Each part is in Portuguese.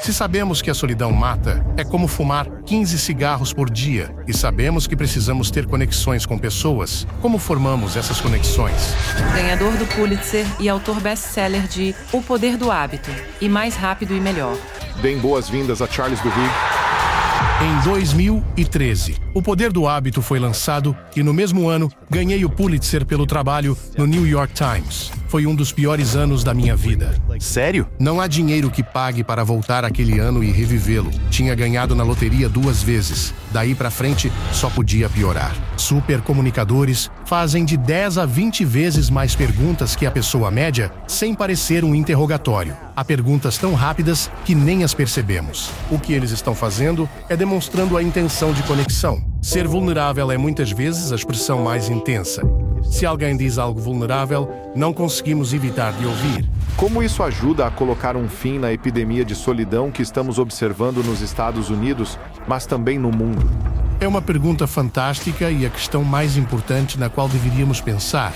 Se sabemos que a solidão mata, é como fumar 15 cigarros por dia, e sabemos que precisamos ter conexões com pessoas, como formamos essas conexões? Ganhador do Pulitzer e autor best-seller de O Poder do Hábito e Mais Rápido e Melhor. bem boas-vindas a Charles Duhigg. Em 2013, O Poder do Hábito foi lançado e, no mesmo ano, ganhei o Pulitzer pelo trabalho no New York Times foi um dos piores anos da minha vida. Sério? Não há dinheiro que pague para voltar aquele ano e revivê-lo. Tinha ganhado na loteria duas vezes. Daí para frente, só podia piorar. Supercomunicadores fazem de 10 a 20 vezes mais perguntas que a pessoa média, sem parecer um interrogatório. Há perguntas tão rápidas que nem as percebemos. O que eles estão fazendo é demonstrando a intenção de conexão Ser vulnerável é muitas vezes a expressão mais intensa. Se alguém diz algo vulnerável, não conseguimos evitar de ouvir. Como isso ajuda a colocar um fim na epidemia de solidão que estamos observando nos Estados Unidos, mas também no mundo? É uma pergunta fantástica e a questão mais importante na qual deveríamos pensar.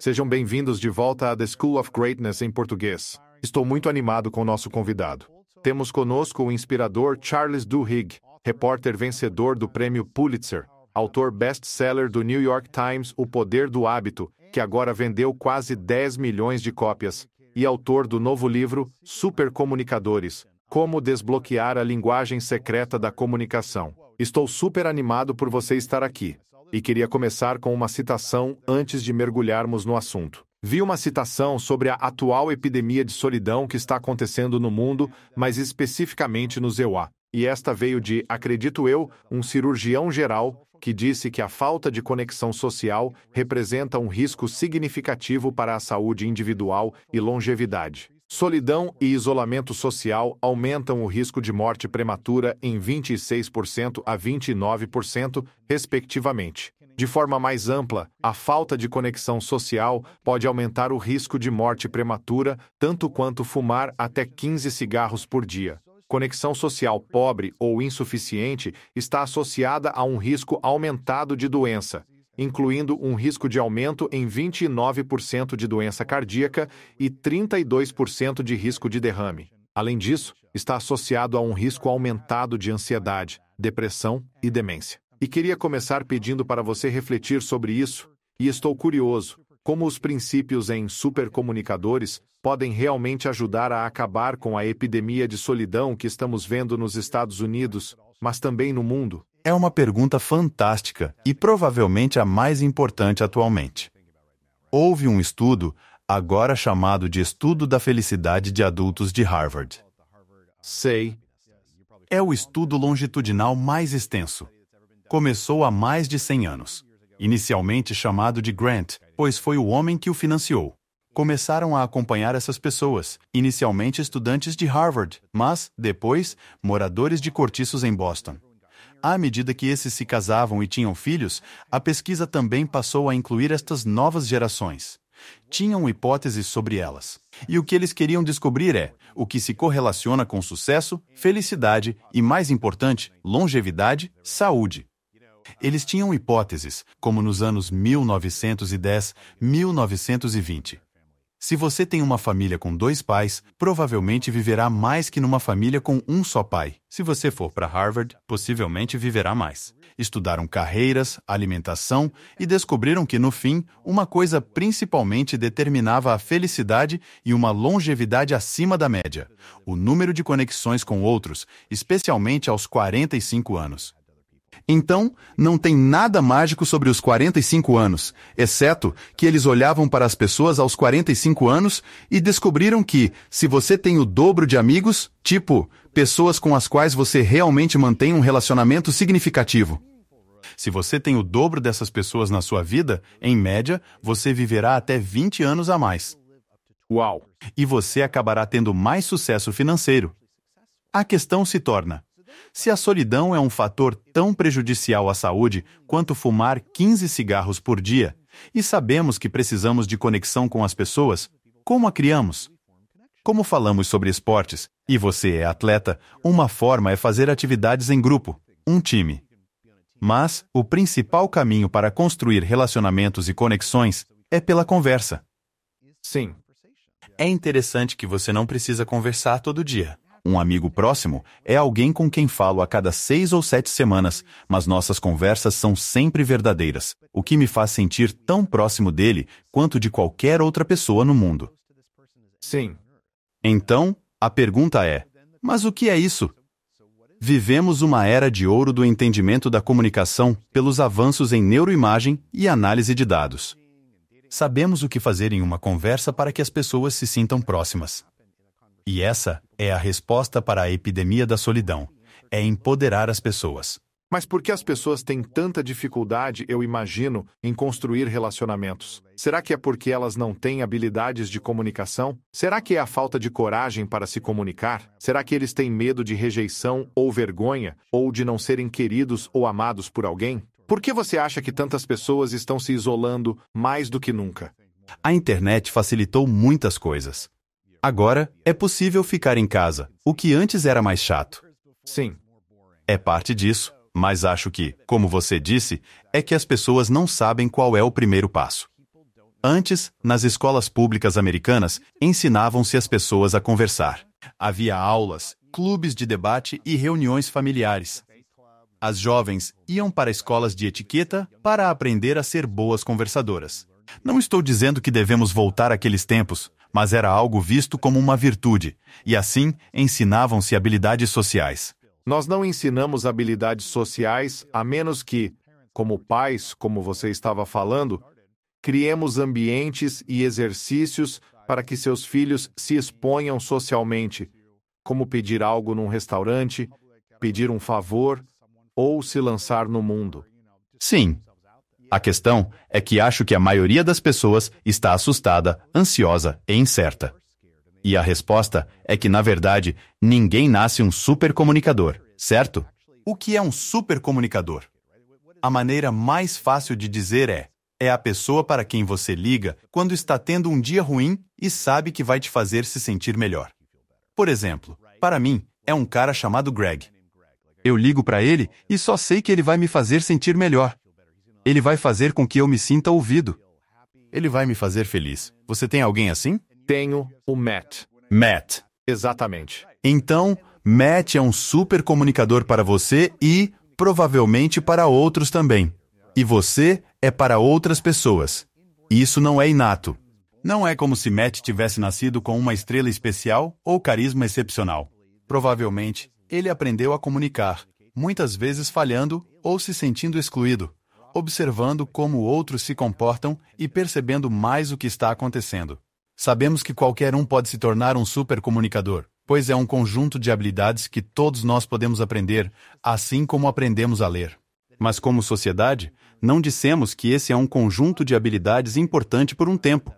Sejam bem-vindos de volta à The School of Greatness em português. Estou muito animado com o nosso convidado temos conosco o inspirador Charles Duhigg, repórter vencedor do prêmio Pulitzer, autor best-seller do New York Times O Poder do Hábito, que agora vendeu quase 10 milhões de cópias, e autor do novo livro Supercomunicadores: Como desbloquear a linguagem secreta da comunicação. Estou super animado por você estar aqui e queria começar com uma citação antes de mergulharmos no assunto vi uma citação sobre a atual epidemia de solidão que está acontecendo no mundo, mas especificamente no EUA. E esta veio de, acredito eu, um cirurgião geral, que disse que a falta de conexão social representa um risco significativo para a saúde individual e longevidade. Solidão e isolamento social aumentam o risco de morte prematura em 26% a 29%, respectivamente. De forma mais ampla, a falta de conexão social pode aumentar o risco de morte prematura, tanto quanto fumar até 15 cigarros por dia. Conexão social pobre ou insuficiente está associada a um risco aumentado de doença, incluindo um risco de aumento em 29% de doença cardíaca e 32% de risco de derrame. Além disso, está associado a um risco aumentado de ansiedade, depressão e demência. E queria começar pedindo para você refletir sobre isso, e estou curioso como os princípios em supercomunicadores podem realmente ajudar a acabar com a epidemia de solidão que estamos vendo nos Estados Unidos, mas também no mundo. É uma pergunta fantástica e provavelmente a mais importante atualmente. Houve um estudo, agora chamado de Estudo da Felicidade de Adultos de Harvard. Sei. É o estudo longitudinal mais extenso começou há mais de 100 anos. Inicialmente chamado de Grant, pois foi o homem que o financiou. Começaram a acompanhar essas pessoas, inicialmente estudantes de Harvard, mas, depois, moradores de cortiços em Boston. À medida que esses se casavam e tinham filhos, a pesquisa também passou a incluir estas novas gerações. Tinham hipóteses sobre elas. E o que eles queriam descobrir é o que se correlaciona com sucesso, felicidade e, mais importante, longevidade, saúde. Eles tinham hipóteses, como nos anos 1910, 1920. Se você tem uma família com dois pais, provavelmente viverá mais que numa família com um só pai. Se você for para Harvard, possivelmente viverá mais. Estudaram carreiras, alimentação e descobriram que, no fim, uma coisa principalmente determinava a felicidade e uma longevidade acima da média: o número de conexões com outros, especialmente aos 45 anos. Então, não tem nada mágico sobre os 45 anos, exceto que eles olhavam para as pessoas aos 45 anos e descobriram que, se você tem o dobro de amigos, tipo, pessoas com as quais você realmente mantém um relacionamento significativo. Se você tem o dobro dessas pessoas na sua vida, em média, você viverá até 20 anos a mais. Uau! E você acabará tendo mais sucesso financeiro. A questão se torna: se a solidão é um fator tão prejudicial à saúde quanto fumar 15 cigarros por dia, e sabemos que precisamos de conexão com as pessoas, como a criamos? Como falamos sobre esportes, e você é atleta, uma forma é fazer atividades em grupo, um time. Mas o principal caminho para construir relacionamentos e conexões é pela conversa. Sim. É interessante que você não precisa conversar todo dia. Um amigo próximo é alguém com quem falo a cada seis ou sete semanas, mas nossas conversas são sempre verdadeiras, o que me faz sentir tão próximo dele quanto de qualquer outra pessoa no mundo. Sim. Então, a pergunta é: mas o que é isso? Vivemos uma era de ouro do entendimento da comunicação pelos avanços em neuroimagem e análise de dados. Sabemos o que fazer em uma conversa para que as pessoas se sintam próximas, e essa é a resposta para a epidemia da solidão: é empoderar as pessoas. Mas por que as pessoas têm tanta dificuldade, eu imagino, em construir relacionamentos? Será que é porque elas não têm habilidades de comunicação? Será que é a falta de coragem para se comunicar? Será que eles têm medo de rejeição ou vergonha, ou de não serem queridos ou amados por alguém? Por que você acha que tantas pessoas estão se isolando mais do que nunca? A internet facilitou muitas coisas. Agora, é possível ficar em casa, o que antes era mais chato. Sim. É parte disso, mas acho que, como você disse, é que as pessoas não sabem qual é o primeiro passo. Antes, nas escolas públicas americanas, ensinavam-se as pessoas a conversar. Havia aulas, clubes de debate e reuniões familiares. As jovens iam para escolas de etiqueta para aprender a ser boas conversadoras. Não estou dizendo que devemos voltar àqueles tempos, mas era algo visto como uma virtude, e assim ensinavam-se habilidades sociais. Nós não ensinamos habilidades sociais a menos que, como pais, como você estava falando, criemos ambientes e exercícios para que seus filhos se exponham socialmente, como pedir algo num restaurante, pedir um favor ou se lançar no mundo. Sim, a questão é que acho que a maioria das pessoas está assustada, ansiosa e incerta. E a resposta é que, na verdade, ninguém nasce um supercomunicador, certo? O que é um supercomunicador? A maneira mais fácil de dizer é: é a pessoa para quem você liga quando está tendo um dia ruim e sabe que vai te fazer se sentir melhor. Por exemplo, para mim, é um cara chamado Greg. Eu ligo para ele e só sei que ele vai me fazer sentir melhor. Ele vai fazer com que eu me sinta ouvido. Ele vai me fazer feliz. Você tem alguém assim? Tenho o Matt. Matt. Exatamente. Então, Matt é um super comunicador para você e, provavelmente, para outros também. E você é para outras pessoas. Isso não é inato. Não é como se Matt tivesse nascido com uma estrela especial ou carisma excepcional. Provavelmente, ele aprendeu a comunicar, muitas vezes falhando ou se sentindo excluído observando como outros se comportam e percebendo mais o que está acontecendo. Sabemos que qualquer um pode se tornar um supercomunicador, pois é um conjunto de habilidades que todos nós podemos aprender, assim como aprendemos a ler. Mas como sociedade, não dissemos que esse é um conjunto de habilidades importante por um tempo.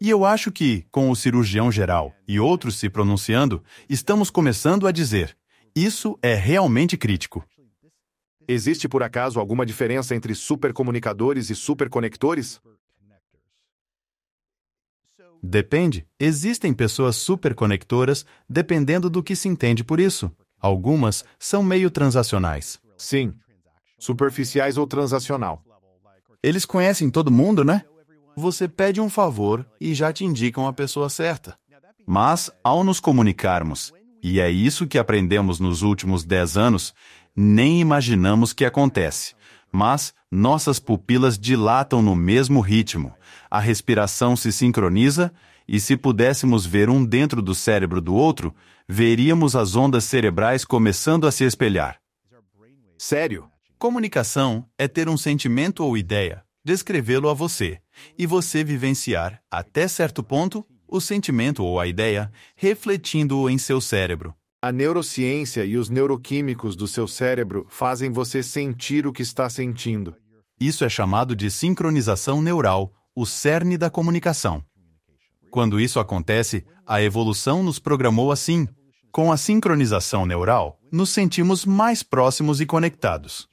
E eu acho que, com o cirurgião geral e outros se pronunciando, estamos começando a dizer: isso é realmente crítico. Existe por acaso alguma diferença entre supercomunicadores e superconectores? Depende. Existem pessoas superconectoras dependendo do que se entende por isso. Algumas são meio transacionais. Sim. Superficiais ou transacional. Eles conhecem todo mundo, né? Você pede um favor e já te indicam a pessoa certa. Mas, ao nos comunicarmos, e é isso que aprendemos nos últimos dez anos, nem imaginamos que acontece, mas nossas pupilas dilatam no mesmo ritmo, a respiração se sincroniza e se pudéssemos ver um dentro do cérebro do outro, veríamos as ondas cerebrais começando a se espelhar. Sério? Comunicação é ter um sentimento ou ideia, descrevê-lo a você, e você vivenciar, até certo ponto, o sentimento ou a ideia, refletindo-o em seu cérebro. A neurociência e os neuroquímicos do seu cérebro fazem você sentir o que está sentindo. Isso é chamado de sincronização neural, o cerne da comunicação. Quando isso acontece, a evolução nos programou assim. Com a sincronização neural, nos sentimos mais próximos e conectados.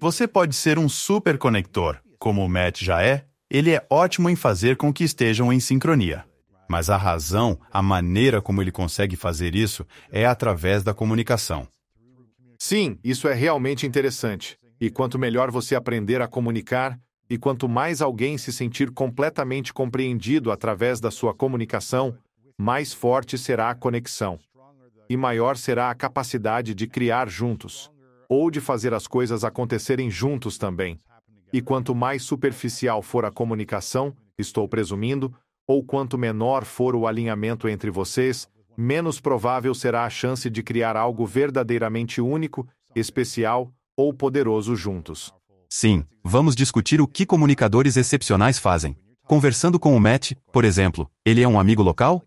Você pode ser um superconector, como o Matt já é, ele é ótimo em fazer com que estejam em sincronia. Mas a razão, a maneira como ele consegue fazer isso, é através da comunicação. Sim, isso é realmente interessante. E quanto melhor você aprender a comunicar, e quanto mais alguém se sentir completamente compreendido através da sua comunicação, mais forte será a conexão. E maior será a capacidade de criar juntos, ou de fazer as coisas acontecerem juntos também. E quanto mais superficial for a comunicação, estou presumindo, ou quanto menor for o alinhamento entre vocês, menos provável será a chance de criar algo verdadeiramente único, especial ou poderoso juntos. Sim, vamos discutir o que comunicadores excepcionais fazem. Conversando com o Matt, por exemplo, ele é um amigo local?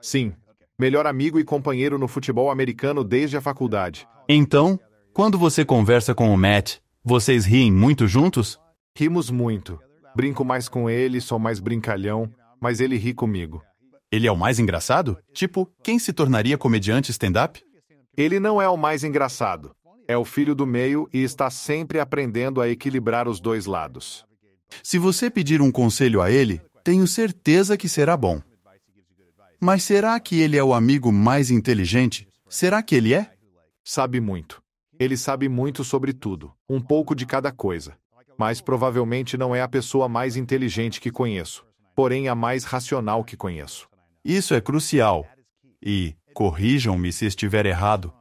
Sim, melhor amigo e companheiro no futebol americano desde a faculdade. Então, quando você conversa com o Matt, vocês riem muito juntos? Rimos muito. Brinco mais com ele, sou mais brincalhão, mas ele ri comigo. Ele é o mais engraçado? Tipo, quem se tornaria comediante stand-up? Ele não é o mais engraçado. É o filho do meio e está sempre aprendendo a equilibrar os dois lados. Se você pedir um conselho a ele, tenho certeza que será bom. Mas será que ele é o amigo mais inteligente? Será que ele é? Sabe muito. Ele sabe muito sobre tudo, um pouco de cada coisa mas provavelmente não é a pessoa mais inteligente que conheço, porém a mais racional que conheço. Isso é crucial. E, corrijam-me se estiver errado,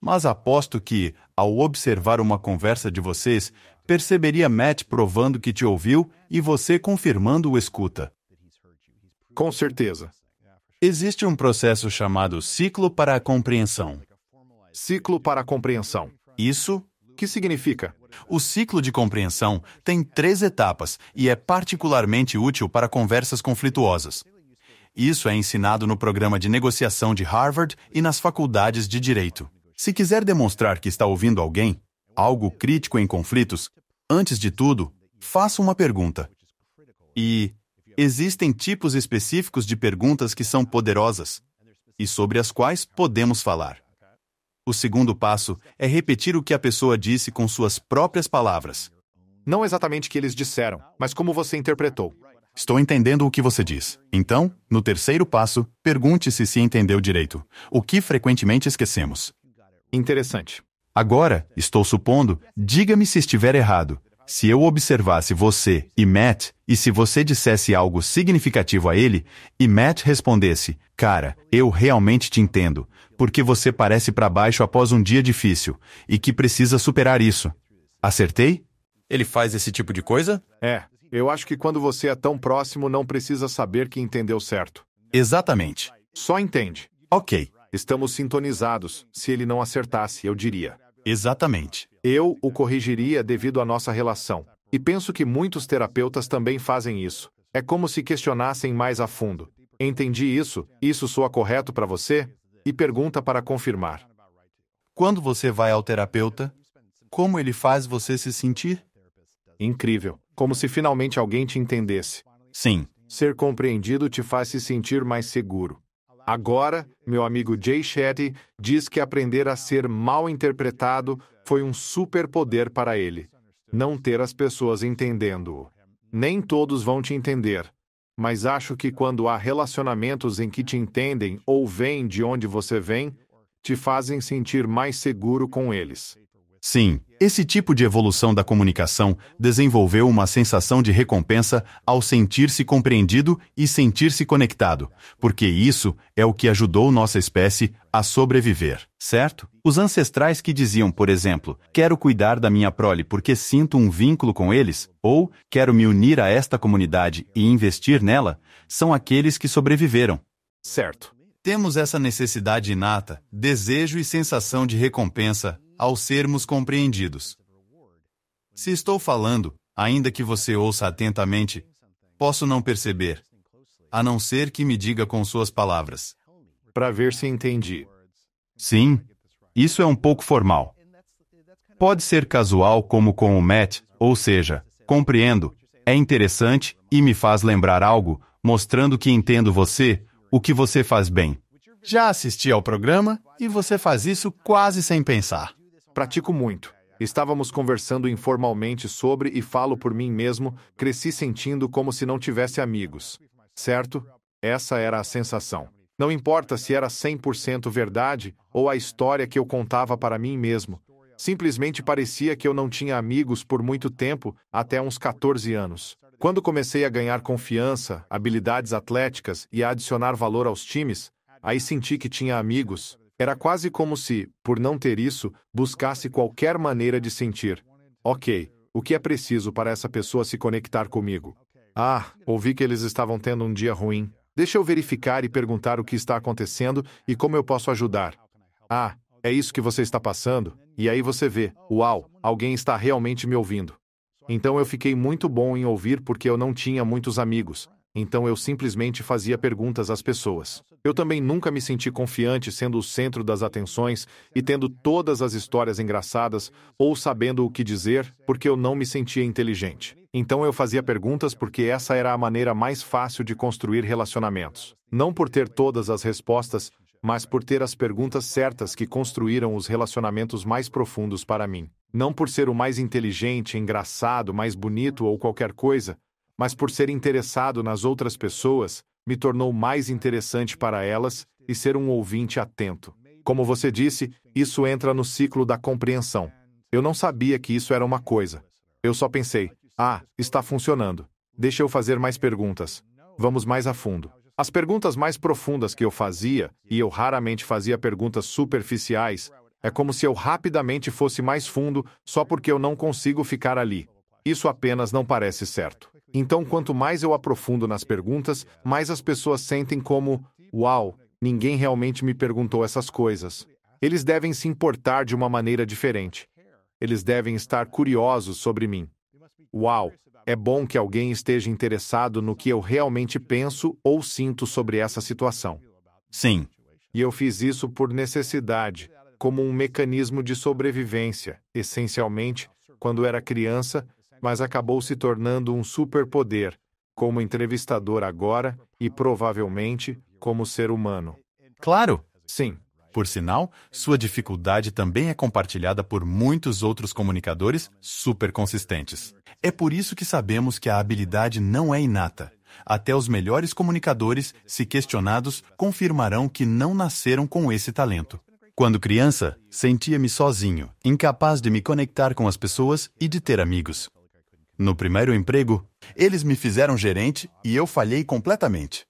mas aposto que, ao observar uma conversa de vocês, perceberia Matt provando que te ouviu e você confirmando o escuta. Com certeza. Existe um processo chamado ciclo para a compreensão. Ciclo para a compreensão. Isso que significa? O ciclo de compreensão tem três etapas e é particularmente útil para conversas conflituosas. Isso é ensinado no programa de negociação de Harvard e nas faculdades de direito. Se quiser demonstrar que está ouvindo alguém, algo crítico em conflitos, antes de tudo, faça uma pergunta. E existem tipos específicos de perguntas que são poderosas e sobre as quais podemos falar. O segundo passo é repetir o que a pessoa disse com suas próprias palavras. Não exatamente o que eles disseram, mas como você interpretou. Estou entendendo o que você diz. Então, no terceiro passo, pergunte-se se entendeu direito, o que frequentemente esquecemos. Interessante. Agora, estou supondo, diga-me se estiver errado se eu observasse você e Matt, e se você dissesse algo significativo a ele, e Matt respondesse: Cara, eu realmente te entendo, porque você parece para baixo após um dia difícil, e que precisa superar isso. Acertei? Ele faz esse tipo de coisa? É. Eu acho que quando você é tão próximo, não precisa saber que entendeu certo. Exatamente. Só entende. Ok. Estamos sintonizados. Se ele não acertasse, eu diria. Exatamente. Eu o corrigiria devido à nossa relação. E penso que muitos terapeutas também fazem isso. É como se questionassem mais a fundo. Entendi isso, isso soa correto para você? E pergunta para confirmar. Quando você vai ao terapeuta, como ele faz você se sentir? Incrível. Como se finalmente alguém te entendesse. Sim. Ser compreendido te faz se sentir mais seguro. Agora, meu amigo Jay Shetty diz que aprender a ser mal interpretado foi um superpoder para ele. Não ter as pessoas entendendo-o. Nem todos vão te entender. Mas acho que quando há relacionamentos em que te entendem ou veem de onde você vem, te fazem sentir mais seguro com eles. Sim, esse tipo de evolução da comunicação desenvolveu uma sensação de recompensa ao sentir-se compreendido e sentir-se conectado, porque isso é o que ajudou nossa espécie a sobreviver, certo? Os ancestrais que diziam, por exemplo, quero cuidar da minha prole porque sinto um vínculo com eles, ou quero me unir a esta comunidade e investir nela, são aqueles que sobreviveram, certo? Temos essa necessidade inata, desejo e sensação de recompensa ao sermos compreendidos. Se estou falando, ainda que você ouça atentamente, posso não perceber, a não ser que me diga com suas palavras. Para ver se entendi. Sim, isso é um pouco formal. Pode ser casual, como com o Matt, ou seja, compreendo, é interessante e me faz lembrar algo, mostrando que entendo você, o que você faz bem. Já assisti ao programa e você faz isso quase sem pensar. Pratico muito. Estávamos conversando informalmente sobre e falo por mim mesmo, cresci sentindo como se não tivesse amigos. Certo? Essa era a sensação. Não importa se era 100% verdade ou a história que eu contava para mim mesmo. Simplesmente parecia que eu não tinha amigos por muito tempo, até uns 14 anos. Quando comecei a ganhar confiança, habilidades atléticas e a adicionar valor aos times, aí senti que tinha amigos, era quase como se, por não ter isso, buscasse qualquer maneira de sentir. Ok, o que é preciso para essa pessoa se conectar comigo? Ah, ouvi que eles estavam tendo um dia ruim. Deixa eu verificar e perguntar o que está acontecendo e como eu posso ajudar. Ah, é isso que você está passando? E aí você vê, uau, alguém está realmente me ouvindo. Então eu fiquei muito bom em ouvir porque eu não tinha muitos amigos, então eu simplesmente fazia perguntas às pessoas. Eu também nunca me senti confiante sendo o centro das atenções e tendo todas as histórias engraçadas ou sabendo o que dizer, porque eu não me sentia inteligente. Então eu fazia perguntas porque essa era a maneira mais fácil de construir relacionamentos. Não por ter todas as respostas, mas por ter as perguntas certas que construíram os relacionamentos mais profundos para mim. Não por ser o mais inteligente, engraçado, mais bonito ou qualquer coisa, mas por ser interessado nas outras pessoas, me tornou mais interessante para elas e ser um ouvinte atento. Como você disse, isso entra no ciclo da compreensão. Eu não sabia que isso era uma coisa. Eu só pensei, ah, está funcionando. Deixa eu fazer mais perguntas. Vamos mais a fundo. As perguntas mais profundas que eu fazia, e eu raramente fazia perguntas superficiais, é como se eu rapidamente fosse mais fundo só porque eu não consigo ficar ali. Isso apenas não parece certo. Então, quanto mais eu aprofundo nas perguntas, mais as pessoas sentem como: uau, ninguém realmente me perguntou essas coisas. Eles devem se importar de uma maneira diferente. Eles devem estar curiosos sobre mim. Uau, é bom que alguém esteja interessado no que eu realmente penso ou sinto sobre essa situação. Sim. E eu fiz isso por necessidade, como um mecanismo de sobrevivência. Essencialmente, quando era criança, mas acabou se tornando um superpoder, como entrevistador agora e provavelmente como ser humano. Claro! Sim. Por sinal, sua dificuldade também é compartilhada por muitos outros comunicadores super consistentes. É por isso que sabemos que a habilidade não é inata. Até os melhores comunicadores, se questionados, confirmarão que não nasceram com esse talento. Quando criança, sentia-me sozinho, incapaz de me conectar com as pessoas e de ter amigos. No primeiro emprego, eles me fizeram gerente e eu falhei completamente.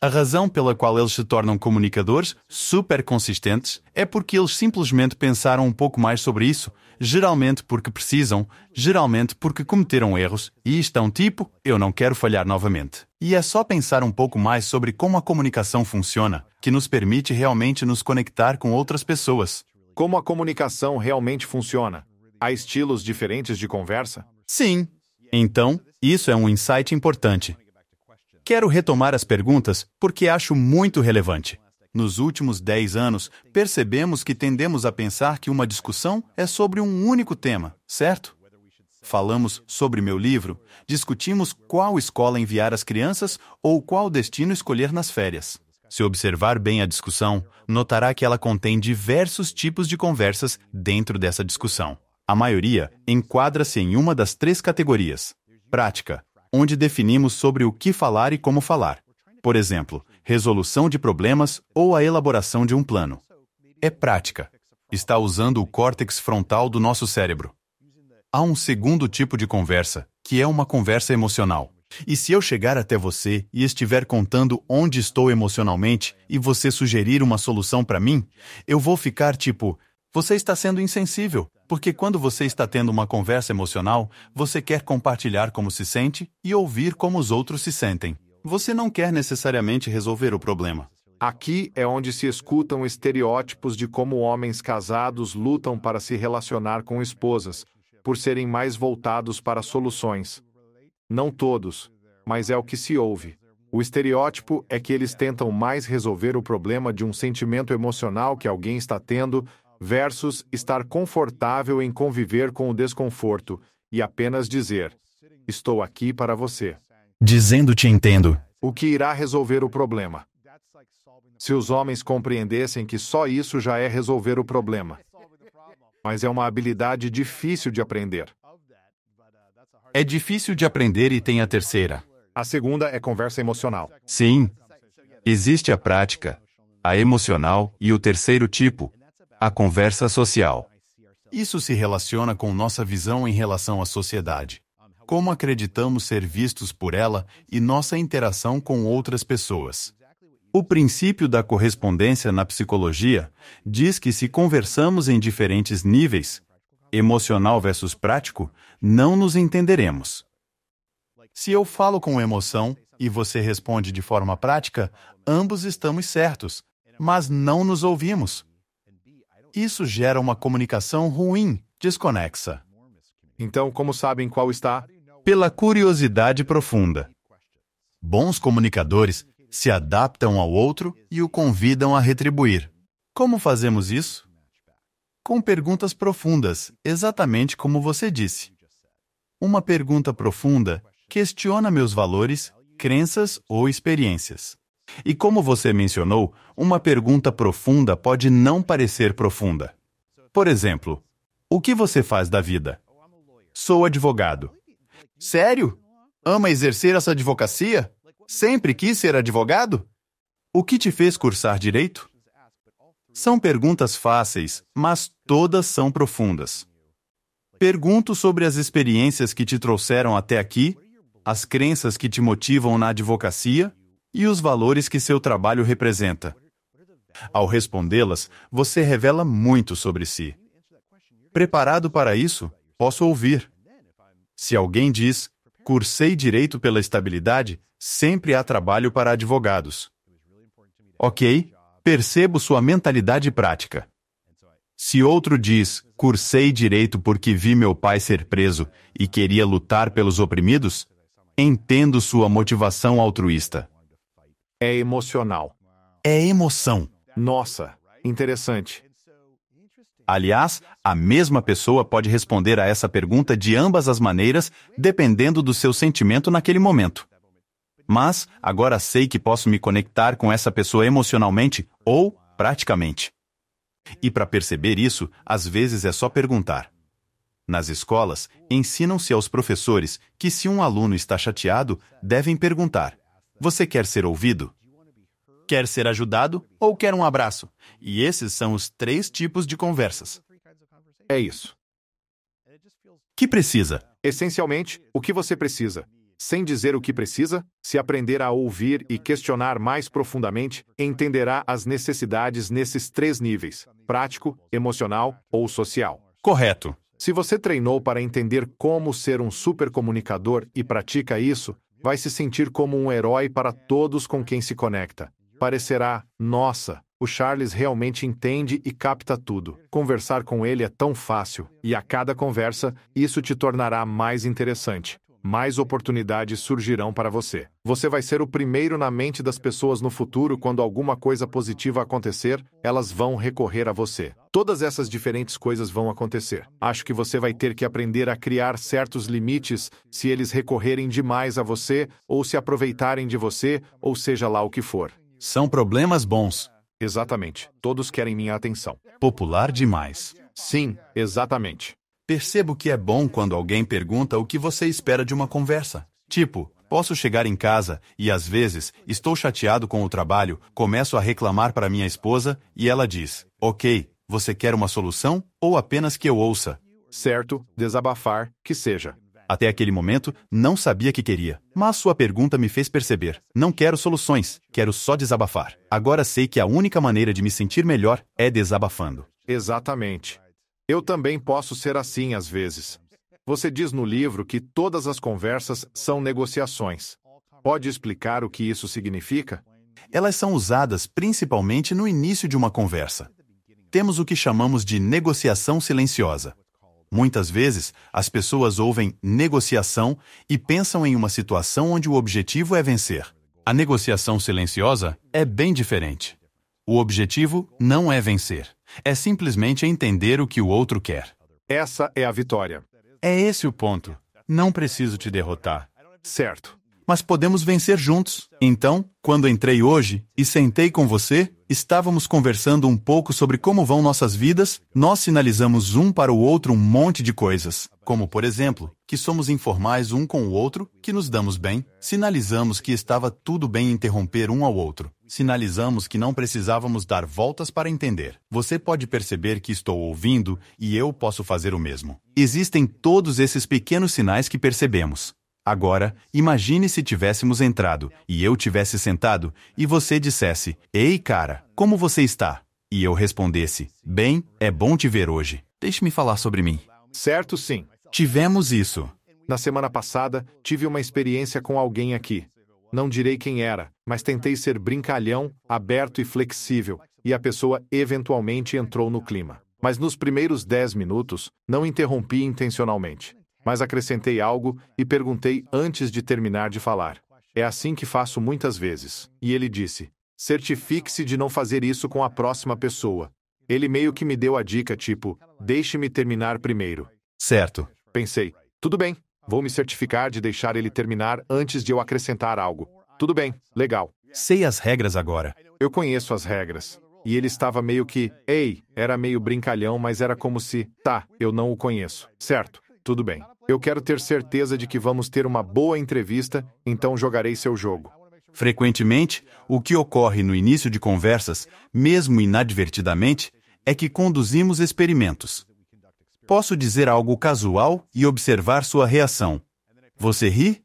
A razão pela qual eles se tornam comunicadores super consistentes é porque eles simplesmente pensaram um pouco mais sobre isso, geralmente porque precisam, geralmente porque cometeram erros e estão tipo, eu não quero falhar novamente. E é só pensar um pouco mais sobre como a comunicação funciona que nos permite realmente nos conectar com outras pessoas. Como a comunicação realmente funciona? Há estilos diferentes de conversa? Sim. Então, isso é um insight importante. Quero retomar as perguntas porque acho muito relevante. Nos últimos 10 anos, percebemos que tendemos a pensar que uma discussão é sobre um único tema, certo? Falamos sobre meu livro, discutimos qual escola enviar as crianças ou qual destino escolher nas férias. Se observar bem a discussão, notará que ela contém diversos tipos de conversas dentro dessa discussão. A maioria enquadra-se em uma das três categorias: prática, onde definimos sobre o que falar e como falar. Por exemplo, resolução de problemas ou a elaboração de um plano. É prática. Está usando o córtex frontal do nosso cérebro. Há um segundo tipo de conversa, que é uma conversa emocional. E se eu chegar até você e estiver contando onde estou emocionalmente e você sugerir uma solução para mim, eu vou ficar tipo: você está sendo insensível porque quando você está tendo uma conversa emocional, você quer compartilhar como se sente e ouvir como os outros se sentem. Você não quer necessariamente resolver o problema. Aqui é onde se escutam estereótipos de como homens casados lutam para se relacionar com esposas, por serem mais voltados para soluções. Não todos, mas é o que se ouve. O estereótipo é que eles tentam mais resolver o problema de um sentimento emocional que alguém está tendo versus estar confortável em conviver com o desconforto e apenas dizer: Estou aqui para você. Dizendo-te entendo. O que irá resolver o problema? Se os homens compreendessem que só isso já é resolver o problema. Mas é uma habilidade difícil de aprender. É difícil de aprender e tem a terceira. A segunda é conversa emocional. Sim. Existe a prática, a emocional e o terceiro tipo, a conversa social. Isso se relaciona com nossa visão em relação à sociedade, como acreditamos ser vistos por ela e nossa interação com outras pessoas. O princípio da correspondência na psicologia diz que se conversamos em diferentes níveis, emocional versus prático, não nos entenderemos. Se eu falo com emoção e você responde de forma prática, ambos estamos certos, mas não nos ouvimos. Isso gera uma comunicação ruim, desconexa. Então, como sabem qual está? Pela curiosidade profunda. Bons comunicadores se adaptam ao outro e o convidam a retribuir. Como fazemos isso? Com perguntas profundas, exatamente como você disse. Uma pergunta profunda questiona meus valores, crenças ou experiências. E como você mencionou, uma pergunta profunda pode não parecer profunda. Por exemplo, o que você faz da vida? Sou advogado. Sério? Ama exercer essa advocacia? Sempre quis ser advogado? O que te fez cursar direito? São perguntas fáceis, mas todas são profundas. Pergunto sobre as experiências que te trouxeram até aqui, as crenças que te motivam na advocacia e os valores que seu trabalho representa? Ao respondê-las, você revela muito sobre si. Preparado para isso, posso ouvir. Se alguém diz, cursei direito pela estabilidade, sempre há trabalho para advogados. Ok, percebo sua mentalidade prática. Se outro diz, cursei direito porque vi meu pai ser preso e queria lutar pelos oprimidos, entendo sua motivação altruísta. É emocional. É emoção. Nossa, interessante. Aliás, a mesma pessoa pode responder a essa pergunta de ambas as maneiras, dependendo do seu sentimento naquele momento. Mas agora sei que posso me conectar com essa pessoa emocionalmente ou praticamente. E para perceber isso, às vezes é só perguntar. Nas escolas, ensinam-se aos professores que se um aluno está chateado, devem perguntar: você quer ser ouvido? Quer ser ajudado ou quer um abraço? E esses são os três tipos de conversas. É isso. Que precisa? Essencialmente, o que você precisa. Sem dizer o que precisa, se aprender a ouvir e questionar mais profundamente, entenderá as necessidades nesses três níveis: prático, emocional ou social. Correto. Se você treinou para entender como ser um supercomunicador e pratica isso, Vai se sentir como um herói para todos com quem se conecta. Parecerá, nossa, o Charles realmente entende e capta tudo. Conversar com ele é tão fácil, e a cada conversa, isso te tornará mais interessante mais oportunidades surgirão para você. Você vai ser o primeiro na mente das pessoas no futuro quando alguma coisa positiva acontecer, elas vão recorrer a você. Todas essas diferentes coisas vão acontecer. Acho que você vai ter que aprender a criar certos limites se eles recorrerem demais a você, ou se aproveitarem de você, ou seja lá o que for. São problemas bons. Exatamente. Todos querem minha atenção. Popular demais. Sim, exatamente. Percebo que é bom quando alguém pergunta o que você espera de uma conversa. Tipo, posso chegar em casa e às vezes estou chateado com o trabalho, começo a reclamar para minha esposa e ela diz: Ok, você quer uma solução ou apenas que eu ouça? Certo, desabafar, que seja. Até aquele momento, não sabia que queria, mas sua pergunta me fez perceber. Não quero soluções, quero só desabafar. Agora sei que a única maneira de me sentir melhor é desabafando. Exatamente. Eu também posso ser assim às vezes. Você diz no livro que todas as conversas são negociações. Pode explicar o que isso significa? Elas são usadas principalmente no início de uma conversa. Temos o que chamamos de negociação silenciosa. Muitas vezes, as pessoas ouvem negociação e pensam em uma situação onde o objetivo é vencer. A negociação silenciosa é bem diferente. O objetivo não é vencer, é simplesmente entender o que o outro quer. Essa é a vitória. É esse o ponto. Não preciso te derrotar. Certo mas podemos vencer juntos. Então, quando entrei hoje e sentei com você, estávamos conversando um pouco sobre como vão nossas vidas, nós sinalizamos um para o outro um monte de coisas, como, por exemplo, que somos informais um com o outro, que nos damos bem, sinalizamos que estava tudo bem interromper um ao outro. Sinalizamos que não precisávamos dar voltas para entender. Você pode perceber que estou ouvindo e eu posso fazer o mesmo. Existem todos esses pequenos sinais que percebemos. Agora, imagine se tivéssemos entrado e eu tivesse sentado e você dissesse: Ei, cara, como você está? E eu respondesse: Bem, é bom te ver hoje. Deixe-me falar sobre mim. Certo, sim. Tivemos isso. Na semana passada, tive uma experiência com alguém aqui. Não direi quem era, mas tentei ser brincalhão, aberto e flexível, e a pessoa eventualmente entrou no clima. Mas nos primeiros 10 minutos, não interrompi intencionalmente mas acrescentei algo e perguntei antes de terminar de falar. É assim que faço muitas vezes. E ele disse: certifique-se de não fazer isso com a próxima pessoa. Ele meio que me deu a dica, tipo, deixe-me terminar primeiro. Certo. Pensei, tudo bem, vou me certificar de deixar ele terminar antes de eu acrescentar algo. Tudo bem, legal. Sei as regras agora. Eu conheço as regras. E ele estava meio que, ei, era meio brincalhão, mas era como se, tá, eu não o conheço. Certo, tudo bem. Eu quero ter certeza de que vamos ter uma boa entrevista, então jogarei seu jogo. Frequentemente, o que ocorre no início de conversas, mesmo inadvertidamente, é que conduzimos experimentos. Posso dizer algo casual e observar sua reação. Você ri?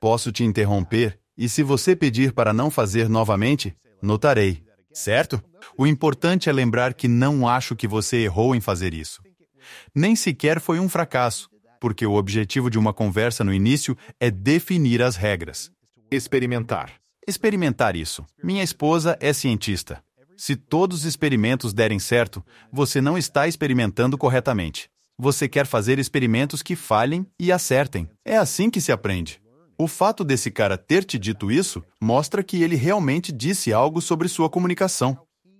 Posso te interromper, e se você pedir para não fazer novamente, notarei, certo? O importante é lembrar que não acho que você errou em fazer isso. Nem sequer foi um fracasso porque o objetivo de uma conversa no início é definir as regras. Experimentar. Experimentar isso. Minha esposa é cientista. Se todos os experimentos derem certo, você não está experimentando corretamente. Você quer fazer experimentos que falhem e acertem. É assim que se aprende. O fato desse cara ter te dito isso mostra que ele realmente disse algo sobre sua comunicação.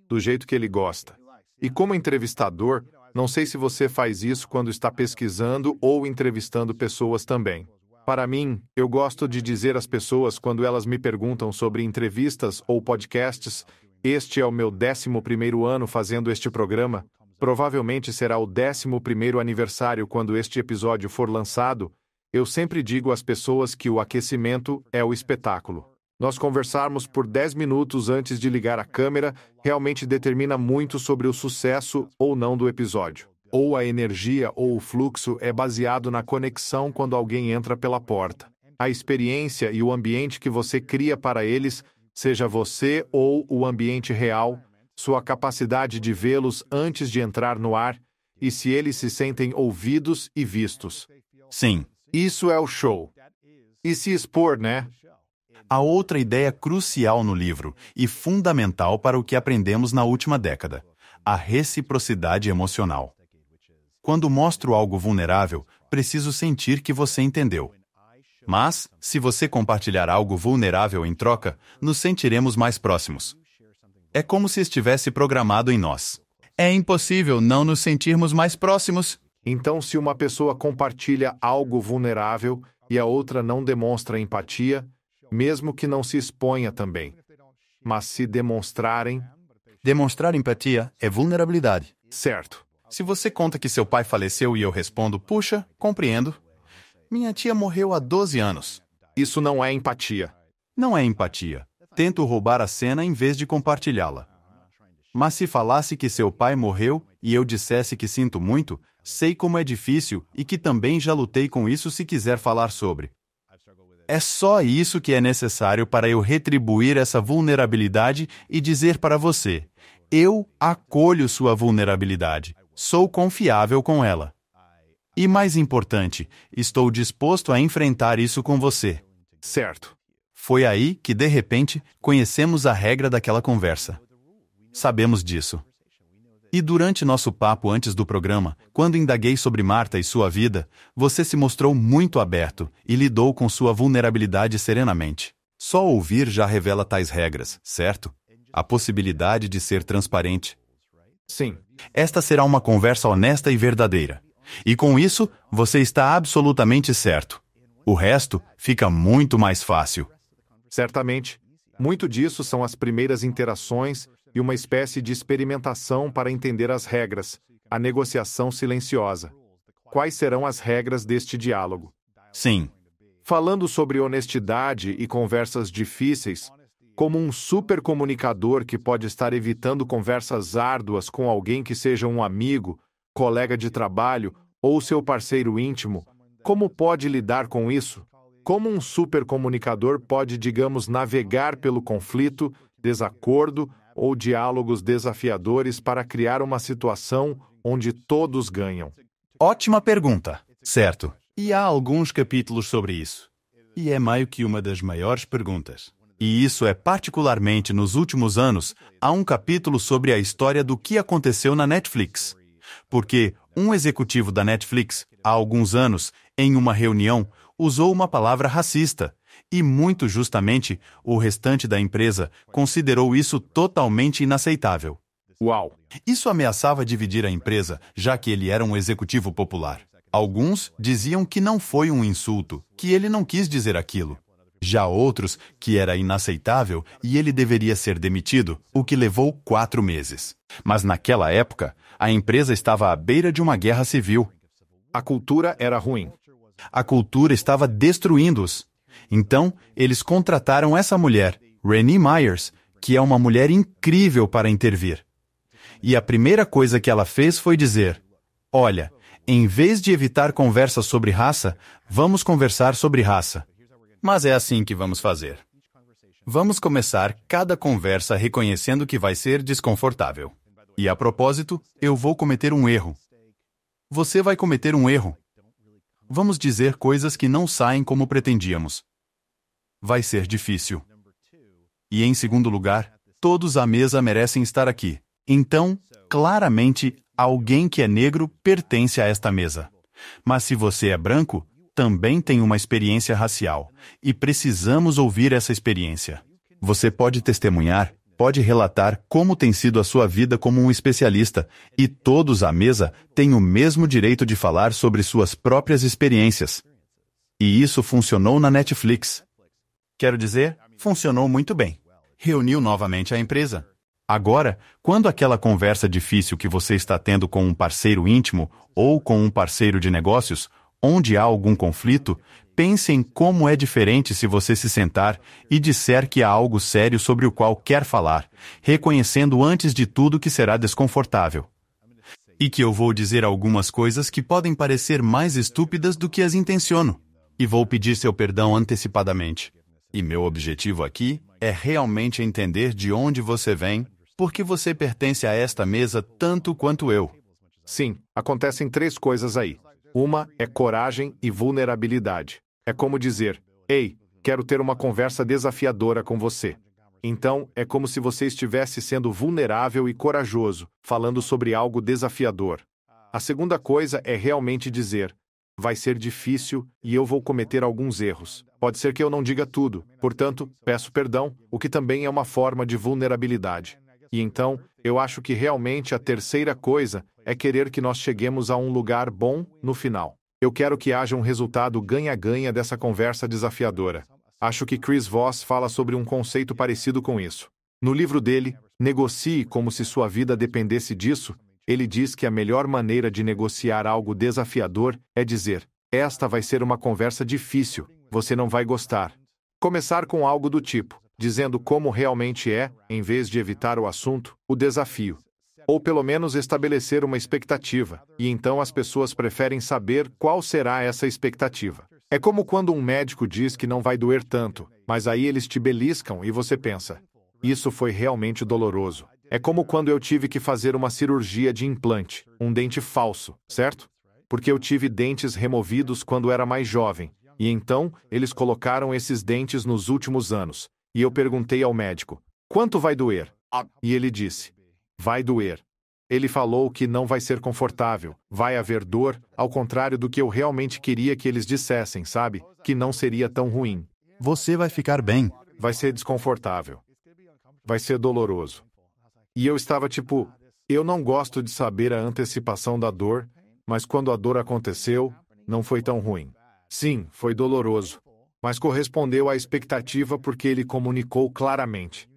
Do jeito que ele gosta. E como entrevistador, não sei se você faz isso quando está pesquisando ou entrevistando pessoas também. Para mim, eu gosto de dizer às pessoas quando elas me perguntam sobre entrevistas ou podcasts, este é o meu décimo primeiro ano fazendo este programa, provavelmente será o décimo primeiro aniversário quando este episódio for lançado, eu sempre digo às pessoas que o aquecimento é o espetáculo nós conversarmos por 10 minutos antes de ligar a câmera realmente determina muito sobre o sucesso ou não do episódio. Ou a energia ou o fluxo é baseado na conexão quando alguém entra pela porta. A experiência e o ambiente que você cria para eles, seja você ou o ambiente real, sua capacidade de vê-los antes de entrar no ar e se eles se sentem ouvidos e vistos. Sim. Isso é o show. E se expor, né? a outra ideia crucial no livro e fundamental para o que aprendemos na última década, a reciprocidade emocional. Quando mostro algo vulnerável, preciso sentir que você entendeu. Mas, se você compartilhar algo vulnerável em troca, nos sentiremos mais próximos. É como se estivesse programado em nós. É impossível não nos sentirmos mais próximos. Então, se uma pessoa compartilha algo vulnerável e a outra não demonstra empatia, mesmo que não se exponha também. Mas se demonstrarem. Demonstrar empatia é vulnerabilidade. Certo. Se você conta que seu pai faleceu e eu respondo, puxa, compreendo. Minha tia morreu há 12 anos. Isso não é empatia. Não é empatia. Tento roubar a cena em vez de compartilhá-la. Mas se falasse que seu pai morreu e eu dissesse que sinto muito, sei como é difícil e que também já lutei com isso se quiser falar sobre. É só isso que é necessário para eu retribuir essa vulnerabilidade e dizer para você: eu acolho sua vulnerabilidade, sou confiável com ela. E mais importante, estou disposto a enfrentar isso com você. Certo. Foi aí que, de repente, conhecemos a regra daquela conversa. Sabemos disso. E durante nosso papo antes do programa, quando indaguei sobre Marta e sua vida, você se mostrou muito aberto e lidou com sua vulnerabilidade serenamente. Só ouvir já revela tais regras, certo? A possibilidade de ser transparente. Sim. Esta será uma conversa honesta e verdadeira. E com isso, você está absolutamente certo. O resto fica muito mais fácil. Certamente. Muito disso são as primeiras interações e uma espécie de experimentação para entender as regras, a negociação silenciosa. Quais serão as regras deste diálogo? Sim. Falando sobre honestidade e conversas difíceis, como um supercomunicador que pode estar evitando conversas árduas com alguém que seja um amigo, colega de trabalho ou seu parceiro íntimo, como pode lidar com isso? Como um supercomunicador pode, digamos, navegar pelo conflito, desacordo ou diálogos desafiadores para criar uma situação onde todos ganham? Ótima pergunta. Certo. E há alguns capítulos sobre isso. E é meio que uma das maiores perguntas. E isso é particularmente nos últimos anos, há um capítulo sobre a história do que aconteceu na Netflix. Porque um executivo da Netflix, há alguns anos, em uma reunião, usou uma palavra racista e muito justamente, o restante da empresa considerou isso totalmente inaceitável. Uau! Isso ameaçava dividir a empresa, já que ele era um executivo popular. Alguns diziam que não foi um insulto, que ele não quis dizer aquilo. Já outros que era inaceitável e ele deveria ser demitido, o que levou quatro meses. Mas naquela época, a empresa estava à beira de uma guerra civil. A cultura era ruim. A cultura estava destruindo-os. Então, eles contrataram essa mulher, Renee Myers, que é uma mulher incrível para intervir. E a primeira coisa que ela fez foi dizer: Olha, em vez de evitar conversas sobre raça, vamos conversar sobre raça. Mas é assim que vamos fazer. Vamos começar cada conversa reconhecendo que vai ser desconfortável. E a propósito, eu vou cometer um erro. Você vai cometer um erro. Vamos dizer coisas que não saem como pretendíamos vai ser difícil. E em segundo lugar, todos à mesa merecem estar aqui. Então, claramente, alguém que é negro pertence a esta mesa. Mas se você é branco, também tem uma experiência racial, e precisamos ouvir essa experiência. Você pode testemunhar, pode relatar como tem sido a sua vida como um especialista, e todos à mesa têm o mesmo direito de falar sobre suas próprias experiências. E isso funcionou na Netflix. Quero dizer, funcionou muito bem. Reuniu novamente a empresa. Agora, quando aquela conversa difícil que você está tendo com um parceiro íntimo ou com um parceiro de negócios, onde há algum conflito, pense em como é diferente se você se sentar e disser que há algo sério sobre o qual quer falar, reconhecendo antes de tudo que será desconfortável. E que eu vou dizer algumas coisas que podem parecer mais estúpidas do que as intenciono, e vou pedir seu perdão antecipadamente. E meu objetivo aqui é realmente entender de onde você vem, porque você pertence a esta mesa tanto quanto eu. Sim, acontecem três coisas aí. Uma é coragem e vulnerabilidade. É como dizer: Ei, quero ter uma conversa desafiadora com você. Então, é como se você estivesse sendo vulnerável e corajoso, falando sobre algo desafiador. A segunda coisa é realmente dizer: vai ser difícil e eu vou cometer alguns erros. Pode ser que eu não diga tudo, portanto, peço perdão, o que também é uma forma de vulnerabilidade. E então, eu acho que realmente a terceira coisa é querer que nós cheguemos a um lugar bom no final. Eu quero que haja um resultado ganha-ganha dessa conversa desafiadora. Acho que Chris Voss fala sobre um conceito parecido com isso. No livro dele, Negocie como se sua vida dependesse disso, ele diz que a melhor maneira de negociar algo desafiador é dizer: Esta vai ser uma conversa difícil, você não vai gostar. Começar com algo do tipo, dizendo como realmente é, em vez de evitar o assunto, o desafio. Ou pelo menos estabelecer uma expectativa, e então as pessoas preferem saber qual será essa expectativa. É como quando um médico diz que não vai doer tanto, mas aí eles te beliscam e você pensa: Isso foi realmente doloroso. É como quando eu tive que fazer uma cirurgia de implante, um dente falso, certo? Porque eu tive dentes removidos quando era mais jovem, e então eles colocaram esses dentes nos últimos anos. E eu perguntei ao médico: quanto vai doer? E ele disse: vai doer. Ele falou que não vai ser confortável, vai haver dor, ao contrário do que eu realmente queria que eles dissessem, sabe? Que não seria tão ruim. Você vai ficar bem. Vai ser desconfortável. Vai ser doloroso. E eu estava tipo, eu não gosto de saber a antecipação da dor, mas quando a dor aconteceu, não foi tão ruim. Sim, foi doloroso, mas correspondeu à expectativa porque ele comunicou claramente.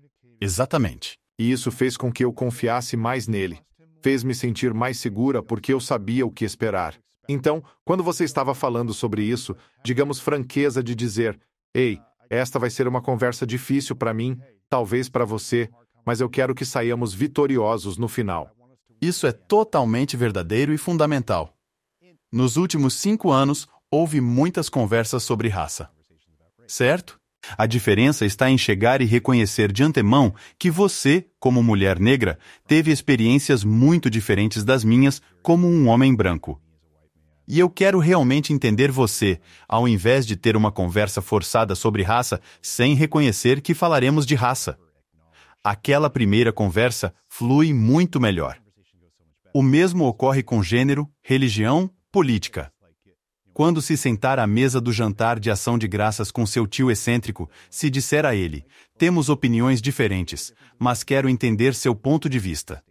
Exatamente. E isso fez com que eu confiasse mais nele. Fez-me sentir mais segura porque eu sabia o que esperar. Então, quando você estava falando sobre isso, digamos franqueza de dizer: Ei, esta vai ser uma conversa difícil para mim, talvez para você, mas eu quero que saiamos vitoriosos no final. Isso é totalmente verdadeiro e fundamental. Nos últimos cinco anos, houve muitas conversas sobre raça. Certo? A diferença está em chegar e reconhecer de antemão que você, como mulher negra, teve experiências muito diferentes das minhas como um homem branco. E eu quero realmente entender você, ao invés de ter uma conversa forçada sobre raça sem reconhecer que falaremos de raça aquela primeira conversa flui muito melhor. O mesmo ocorre com gênero, religião, política. Quando se sentar à mesa do jantar de ação de graças com seu tio excêntrico, se disser a ele: Temos opiniões diferentes, mas quero entender seu ponto de vista.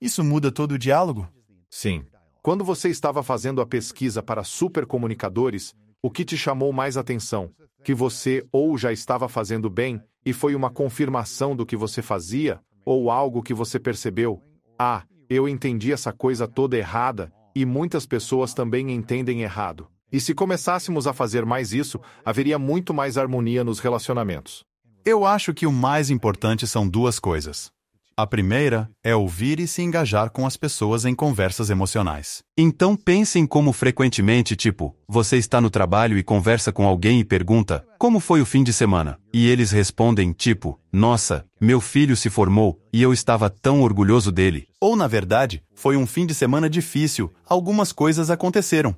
Isso muda todo o diálogo? Sim. Quando você estava fazendo a pesquisa para supercomunicadores, o que te chamou mais atenção? Que você ou já estava fazendo bem, e foi uma confirmação do que você fazia, ou algo que você percebeu. Ah, eu entendi essa coisa toda errada, e muitas pessoas também entendem errado. E se começássemos a fazer mais isso, haveria muito mais harmonia nos relacionamentos. Eu acho que o mais importante são duas coisas. A primeira é ouvir e se engajar com as pessoas em conversas emocionais. Então pensem como frequentemente, tipo, você está no trabalho e conversa com alguém e pergunta: "Como foi o fim de semana?" E eles respondem tipo: "Nossa, meu filho se formou e eu estava tão orgulhoso dele." Ou na verdade, foi um fim de semana difícil, algumas coisas aconteceram.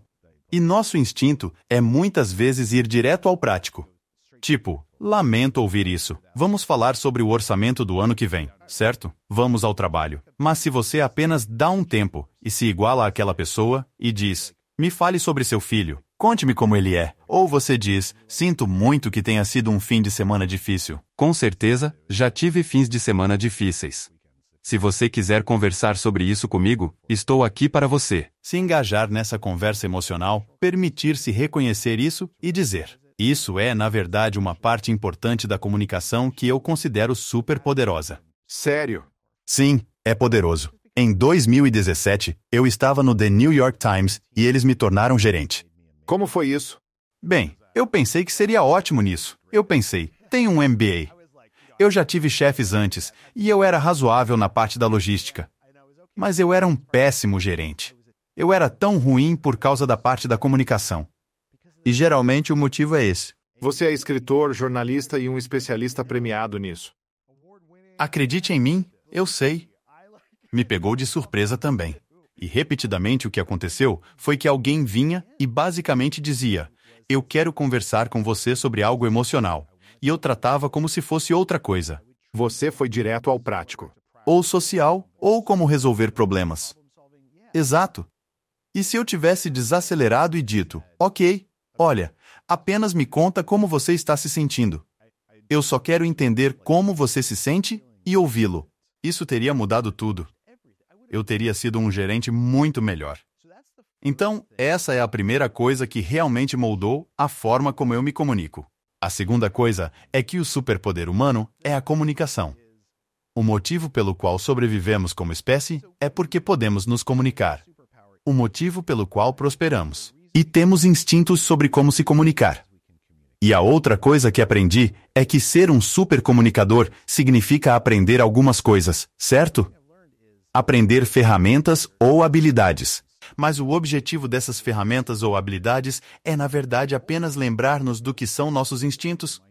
E nosso instinto é muitas vezes ir direto ao prático. Tipo, Lamento ouvir isso. Vamos falar sobre o orçamento do ano que vem, certo? Vamos ao trabalho. Mas se você apenas dá um tempo e se iguala àquela pessoa e diz: Me fale sobre seu filho, conte-me como ele é. Ou você diz: Sinto muito que tenha sido um fim de semana difícil. Com certeza, já tive fins de semana difíceis. Se você quiser conversar sobre isso comigo, estou aqui para você. Se engajar nessa conversa emocional, permitir-se reconhecer isso e dizer: isso é, na verdade, uma parte importante da comunicação que eu considero super poderosa. Sério? Sim, é poderoso. Em 2017, eu estava no The New York Times e eles me tornaram gerente. Como foi isso? Bem, eu pensei que seria ótimo nisso. Eu pensei, tenho um MBA. Eu já tive chefes antes e eu era razoável na parte da logística. Mas eu era um péssimo gerente. Eu era tão ruim por causa da parte da comunicação. E geralmente o motivo é esse. Você é escritor, jornalista e um especialista premiado nisso. Acredite em mim, eu sei. Me pegou de surpresa também. E repetidamente o que aconteceu foi que alguém vinha e basicamente dizia: Eu quero conversar com você sobre algo emocional. E eu tratava como se fosse outra coisa. Você foi direto ao prático. Ou social, ou como resolver problemas. Exato. E se eu tivesse desacelerado e dito: Ok, Olha, apenas me conta como você está se sentindo. Eu só quero entender como você se sente e ouvi-lo. Isso teria mudado tudo. Eu teria sido um gerente muito melhor. Então, essa é a primeira coisa que realmente moldou a forma como eu me comunico. A segunda coisa é que o superpoder humano é a comunicação. O motivo pelo qual sobrevivemos como espécie é porque podemos nos comunicar. O motivo pelo qual prosperamos e temos instintos sobre como se comunicar. E a outra coisa que aprendi é que ser um supercomunicador significa aprender algumas coisas, certo? Aprender ferramentas ou habilidades. Mas o objetivo dessas ferramentas ou habilidades é, na verdade, apenas lembrar-nos do que são nossos instintos.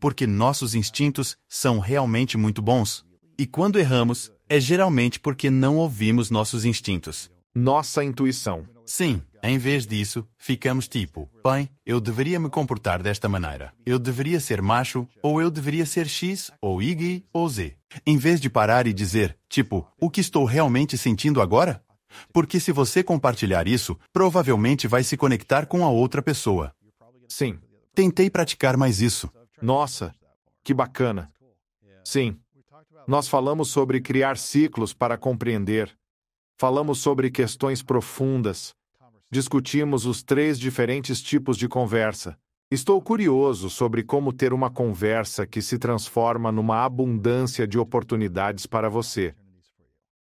Porque nossos instintos são realmente muito bons. E quando erramos, é geralmente porque não ouvimos nossos instintos. Nossa intuição. Sim, em vez disso, ficamos tipo, bem, eu deveria me comportar desta maneira. Eu deveria ser macho, ou eu deveria ser X, ou Y, ou Z. Em vez de parar e dizer, tipo, o que estou realmente sentindo agora? Porque se você compartilhar isso, provavelmente vai se conectar com a outra pessoa. Sim. Tentei praticar mais isso. Nossa, que bacana. Sim. Nós falamos sobre criar ciclos para compreender. Falamos sobre questões profundas discutimos os três diferentes tipos de conversa. Estou curioso sobre como ter uma conversa que se transforma numa abundância de oportunidades para você.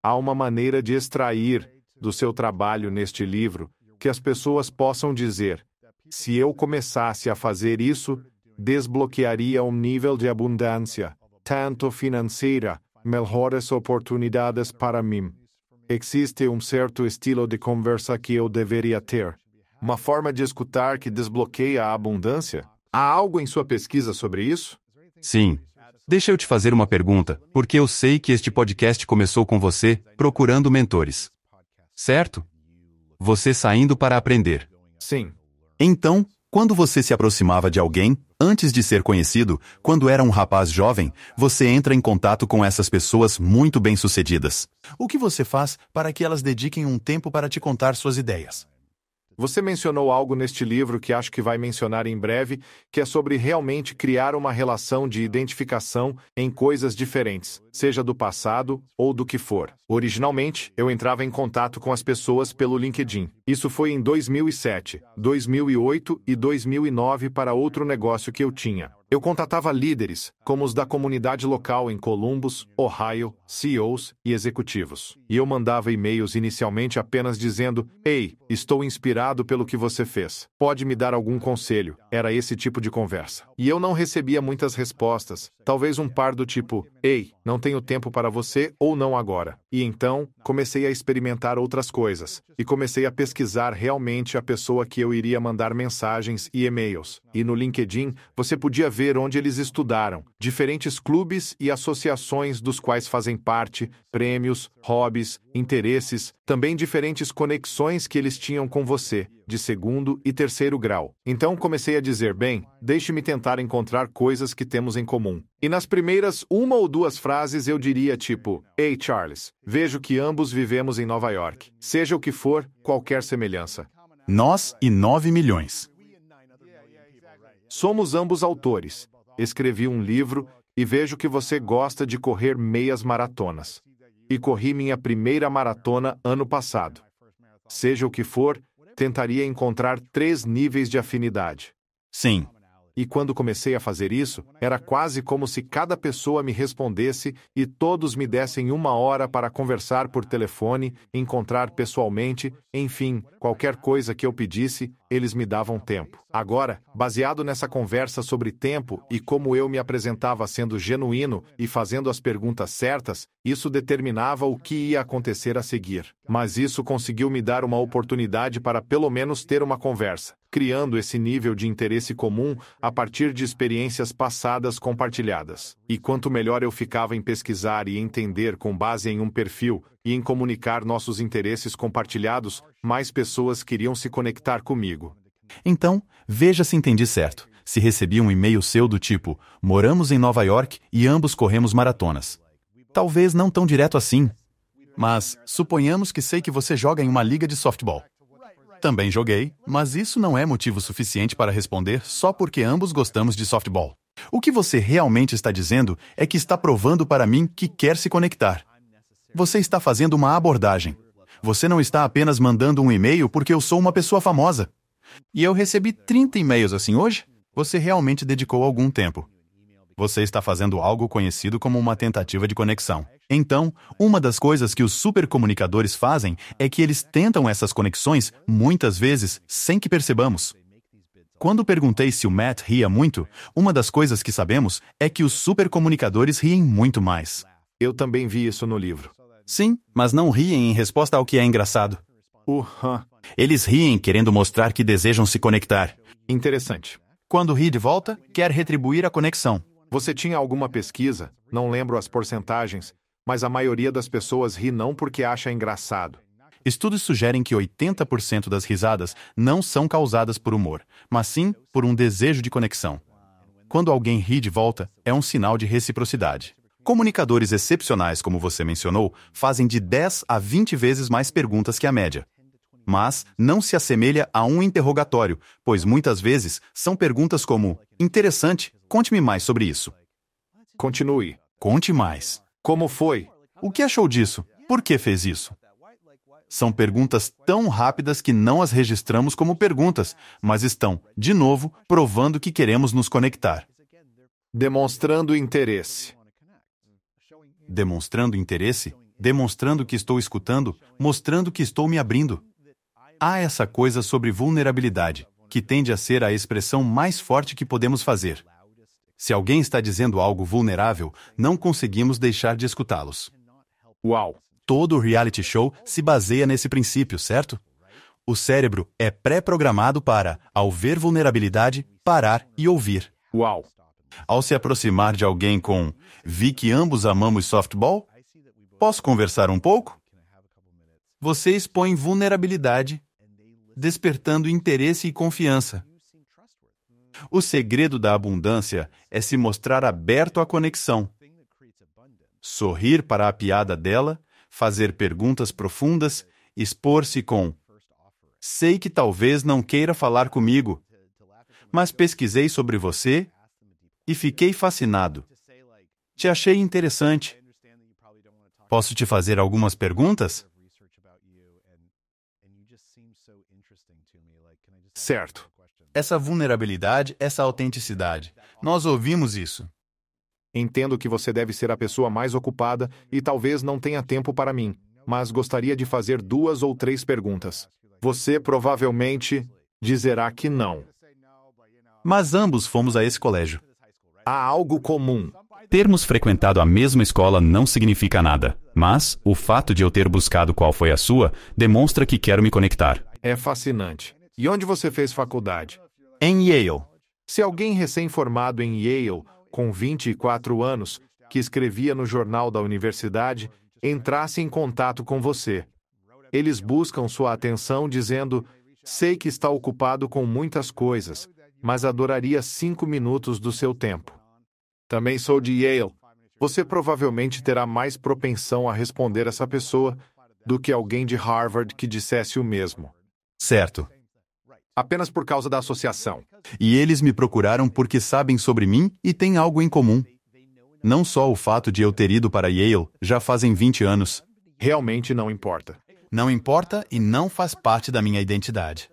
Há uma maneira de extrair, do seu trabalho neste livro, que as pessoas possam dizer: se eu começasse a fazer isso, desbloquearia um nível de abundância, tanto financeira, melhores oportunidades para mim, Existe um certo estilo de conversa que eu deveria ter. Uma forma de escutar que desbloqueia a abundância? Há algo em sua pesquisa sobre isso? Sim. Deixa eu te fazer uma pergunta, porque eu sei que este podcast começou com você, procurando mentores. Certo? Você saindo para aprender. Sim. Então, quando você se aproximava de alguém, antes de ser conhecido, quando era um rapaz jovem, você entra em contato com essas pessoas muito bem-sucedidas. O que você faz para que elas dediquem um tempo para te contar suas ideias? Você mencionou algo neste livro que acho que vai mencionar em breve, que é sobre realmente criar uma relação de identificação em coisas diferentes, seja do passado ou do que for. Originalmente, eu entrava em contato com as pessoas pelo LinkedIn. Isso foi em 2007, 2008 e 2009 para outro negócio que eu tinha. Eu contatava líderes, como os da comunidade local em Columbus, Ohio, CEOs e executivos. E eu mandava e-mails inicialmente apenas dizendo: Ei, estou inspirado pelo que você fez. Pode me dar algum conselho? Era esse tipo de conversa. E eu não recebia muitas respostas, talvez um par do tipo: Ei, não tenho tempo para você ou não agora. E então, comecei a experimentar outras coisas, e comecei a pesquisar realmente a pessoa que eu iria mandar mensagens e e-mails. E no LinkedIn, você podia ver ver onde eles estudaram, diferentes clubes e associações dos quais fazem parte, prêmios, hobbies, interesses, também diferentes conexões que eles tinham com você, de segundo e terceiro grau. Então comecei a dizer: bem, deixe-me tentar encontrar coisas que temos em comum. E nas primeiras uma ou duas frases eu diria tipo: Ei, hey, Charles, vejo que ambos vivemos em Nova York. Seja o que for, qualquer semelhança. Nós e 9 milhões. Somos ambos autores. Escrevi um livro e vejo que você gosta de correr meias maratonas. E corri minha primeira maratona ano passado. Seja o que for, tentaria encontrar três níveis de afinidade. Sim e quando comecei a fazer isso, era quase como se cada pessoa me respondesse e todos me dessem uma hora para conversar por telefone, encontrar pessoalmente, enfim, qualquer coisa que eu pedisse, eles me davam tempo. Agora, baseado nessa conversa sobre tempo e como eu me apresentava sendo genuíno e fazendo as perguntas certas, isso determinava o que ia acontecer a seguir. Mas isso conseguiu me dar uma oportunidade para pelo menos ter uma conversa criando esse nível de interesse comum a partir de experiências passadas compartilhadas. E quanto melhor eu ficava em pesquisar e entender com base em um perfil e em comunicar nossos interesses compartilhados, mais pessoas queriam se conectar comigo. Então, veja se entendi certo. Se recebi um e-mail seu do tipo: Moramos em Nova York e ambos corremos maratonas. Talvez não tão direto assim. Mas suponhamos que sei que você joga em uma liga de softball. Também joguei, mas isso não é motivo suficiente para responder só porque ambos gostamos de softball. O que você realmente está dizendo é que está provando para mim que quer se conectar. Você está fazendo uma abordagem. Você não está apenas mandando um e-mail porque eu sou uma pessoa famosa. E eu recebi 30 e-mails assim hoje? Você realmente dedicou algum tempo você está fazendo algo conhecido como uma tentativa de conexão. Então, uma das coisas que os supercomunicadores fazem é que eles tentam essas conexões, muitas vezes, sem que percebamos. Quando perguntei se o Matt ria muito, uma das coisas que sabemos é que os supercomunicadores riem muito mais. Eu também vi isso no livro. Sim, mas não riem em resposta ao que é engraçado. Uhum. Eles riem querendo mostrar que desejam se conectar. Interessante. Quando ri de volta, quer retribuir a conexão. Você tinha alguma pesquisa, não lembro as porcentagens, mas a maioria das pessoas ri não porque acha engraçado. Estudos sugerem que 80% das risadas não são causadas por humor, mas sim por um desejo de conexão. Quando alguém ri de volta, é um sinal de reciprocidade. Comunicadores excepcionais, como você mencionou, fazem de 10 a 20 vezes mais perguntas que a média mas não se assemelha a um interrogatório, pois muitas vezes são perguntas como: interessante, conte-me mais sobre isso. Continue. Conte mais. Como foi? O que achou disso? Por que fez isso? São perguntas tão rápidas que não as registramos como perguntas, mas estão, de novo, provando que queremos nos conectar. Demonstrando interesse. Demonstrando interesse? Demonstrando que estou escutando, mostrando que estou me abrindo. Há essa coisa sobre vulnerabilidade, que tende a ser a expressão mais forte que podemos fazer. Se alguém está dizendo algo vulnerável, não conseguimos deixar de escutá-los. Uau! Todo reality show se baseia nesse princípio, certo? O cérebro é pré-programado para, ao ver vulnerabilidade, parar e ouvir. Uau! Ao se aproximar de alguém com vi que ambos amamos softball? Posso conversar um pouco? Você expõe vulnerabilidade despertando interesse e confiança. O segredo da abundância é se mostrar aberto à conexão, sorrir para a piada dela, fazer perguntas profundas, expor-se com: Sei que talvez não queira falar comigo, mas pesquisei sobre você e fiquei fascinado. Te achei interessante. Posso te fazer algumas perguntas? Certo. Essa vulnerabilidade, essa autenticidade. Nós ouvimos isso. Entendo que você deve ser a pessoa mais ocupada e talvez não tenha tempo para mim, mas gostaria de fazer duas ou três perguntas. Você provavelmente dizerá que não. Mas ambos fomos a esse colégio. Há algo comum. Termos frequentado a mesma escola não significa nada, mas o fato de eu ter buscado qual foi a sua demonstra que quero me conectar. É fascinante. E onde você fez faculdade? Em Yale. Se alguém recém-formado em Yale, com 24 anos, que escrevia no jornal da universidade, entrasse em contato com você. Eles buscam sua atenção dizendo: Sei que está ocupado com muitas coisas, mas adoraria cinco minutos do seu tempo. Também sou de Yale. Você provavelmente terá mais propensão a responder essa pessoa do que alguém de Harvard que dissesse o mesmo. Certo apenas por causa da associação. E eles me procuraram porque sabem sobre mim e têm algo em comum. Não só o fato de eu ter ido para Yale já fazem 20 anos. Realmente não importa. Não importa e não faz parte da minha identidade.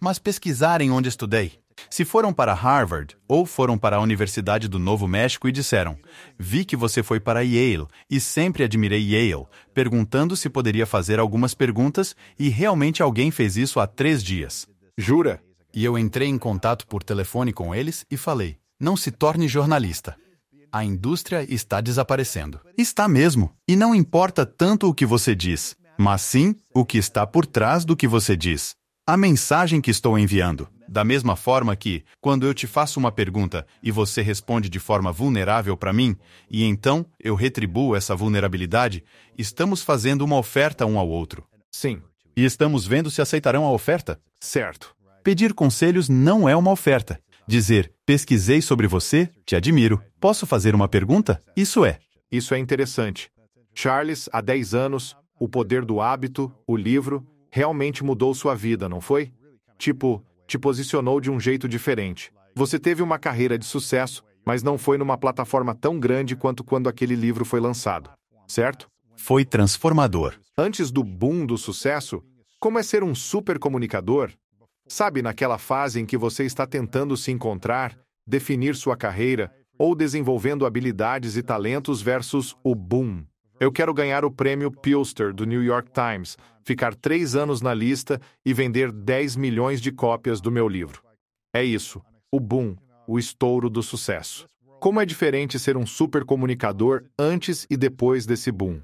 Mas pesquisarem onde estudei. Se foram para Harvard ou foram para a Universidade do Novo México e disseram: Vi que você foi para Yale e sempre admirei Yale, perguntando se poderia fazer algumas perguntas, e realmente alguém fez isso há três dias. Jura? E eu entrei em contato por telefone com eles e falei: não se torne jornalista. A indústria está desaparecendo. Está mesmo. E não importa tanto o que você diz, mas sim o que está por trás do que você diz. A mensagem que estou enviando. Da mesma forma que, quando eu te faço uma pergunta e você responde de forma vulnerável para mim, e então eu retribuo essa vulnerabilidade, estamos fazendo uma oferta um ao outro. Sim, e estamos vendo se aceitarão a oferta? Certo. Pedir conselhos não é uma oferta. Dizer, pesquisei sobre você, te admiro, posso fazer uma pergunta? Isso é. Isso é interessante. Charles, há 10 anos, O Poder do Hábito, o livro, realmente mudou sua vida, não foi? Tipo, te posicionou de um jeito diferente. Você teve uma carreira de sucesso, mas não foi numa plataforma tão grande quanto quando aquele livro foi lançado, certo? foi transformador. Antes do boom do sucesso, como é ser um super comunicador? Sabe, naquela fase em que você está tentando se encontrar, definir sua carreira ou desenvolvendo habilidades e talentos versus o boom. Eu quero ganhar o prêmio Pilster do New York Times, ficar três anos na lista e vender 10 milhões de cópias do meu livro. É isso, o boom, o estouro do sucesso. Como é diferente ser um super comunicador antes e depois desse boom?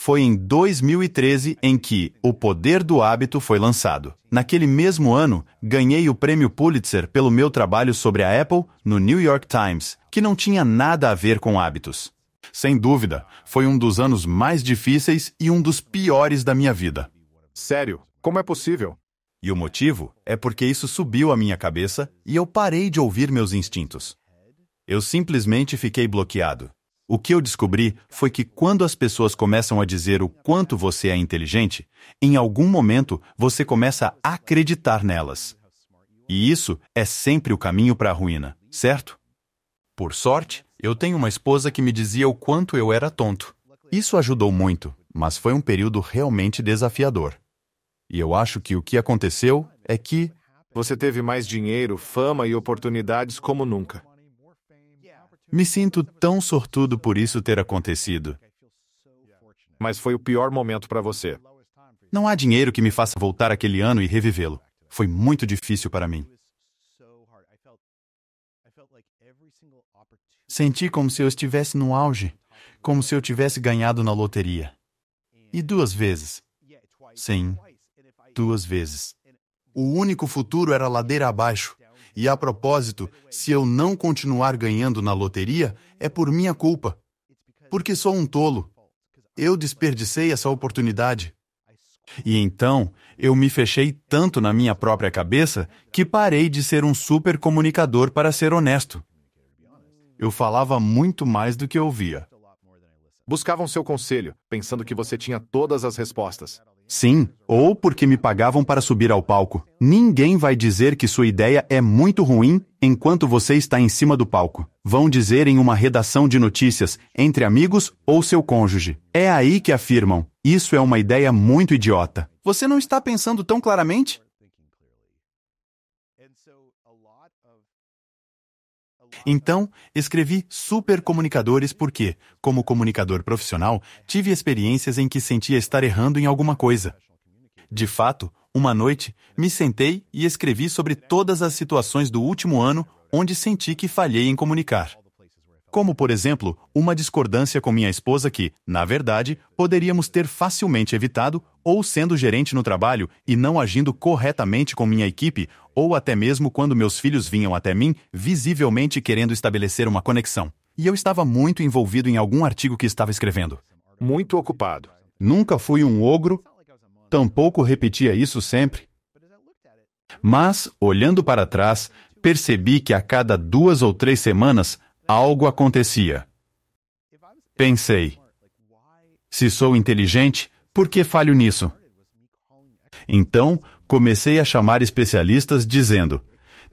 foi em 2013 em que O Poder do Hábito foi lançado. Naquele mesmo ano, ganhei o prêmio Pulitzer pelo meu trabalho sobre a Apple no New York Times, que não tinha nada a ver com hábitos. Sem dúvida, foi um dos anos mais difíceis e um dos piores da minha vida. Sério, como é possível? E o motivo é porque isso subiu à minha cabeça e eu parei de ouvir meus instintos. Eu simplesmente fiquei bloqueado. O que eu descobri foi que quando as pessoas começam a dizer o quanto você é inteligente, em algum momento você começa a acreditar nelas. E isso é sempre o caminho para a ruína, certo? Por sorte, eu tenho uma esposa que me dizia o quanto eu era tonto. Isso ajudou muito, mas foi um período realmente desafiador. E eu acho que o que aconteceu é que. Você teve mais dinheiro, fama e oportunidades como nunca. Me sinto tão sortudo por isso ter acontecido. Mas foi o pior momento para você. Não há dinheiro que me faça voltar aquele ano e revivê-lo. Foi muito difícil para mim. Senti como se eu estivesse no auge, como se eu tivesse ganhado na loteria. E duas vezes. Sim, duas vezes. O único futuro era ladeira abaixo. E a propósito, se eu não continuar ganhando na loteria, é por minha culpa. Porque sou um tolo. Eu desperdicei essa oportunidade. E então, eu me fechei tanto na minha própria cabeça que parei de ser um super comunicador para ser honesto. Eu falava muito mais do que ouvia. Buscavam seu conselho, pensando que você tinha todas as respostas. Sim, ou porque me pagavam para subir ao palco. Ninguém vai dizer que sua ideia é muito ruim enquanto você está em cima do palco. Vão dizer em uma redação de notícias, entre amigos ou seu cônjuge. É aí que afirmam: isso é uma ideia muito idiota. Você não está pensando tão claramente? Então, escrevi supercomunicadores porque, como comunicador profissional, tive experiências em que sentia estar errando em alguma coisa. De fato, uma noite, me sentei e escrevi sobre todas as situações do último ano onde senti que falhei em comunicar como por exemplo, uma discordância com minha esposa que, na verdade, poderíamos ter facilmente evitado, ou sendo gerente no trabalho e não agindo corretamente com minha equipe, ou até mesmo quando meus filhos vinham até mim, visivelmente querendo estabelecer uma conexão. E eu estava muito envolvido em algum artigo que estava escrevendo. Muito ocupado. Nunca fui um ogro, tampouco repetia isso sempre. Mas, olhando para trás, percebi que a cada duas ou três semanas algo acontecia. Pensei: se sou inteligente, por que falho nisso? Então, comecei a chamar especialistas dizendo: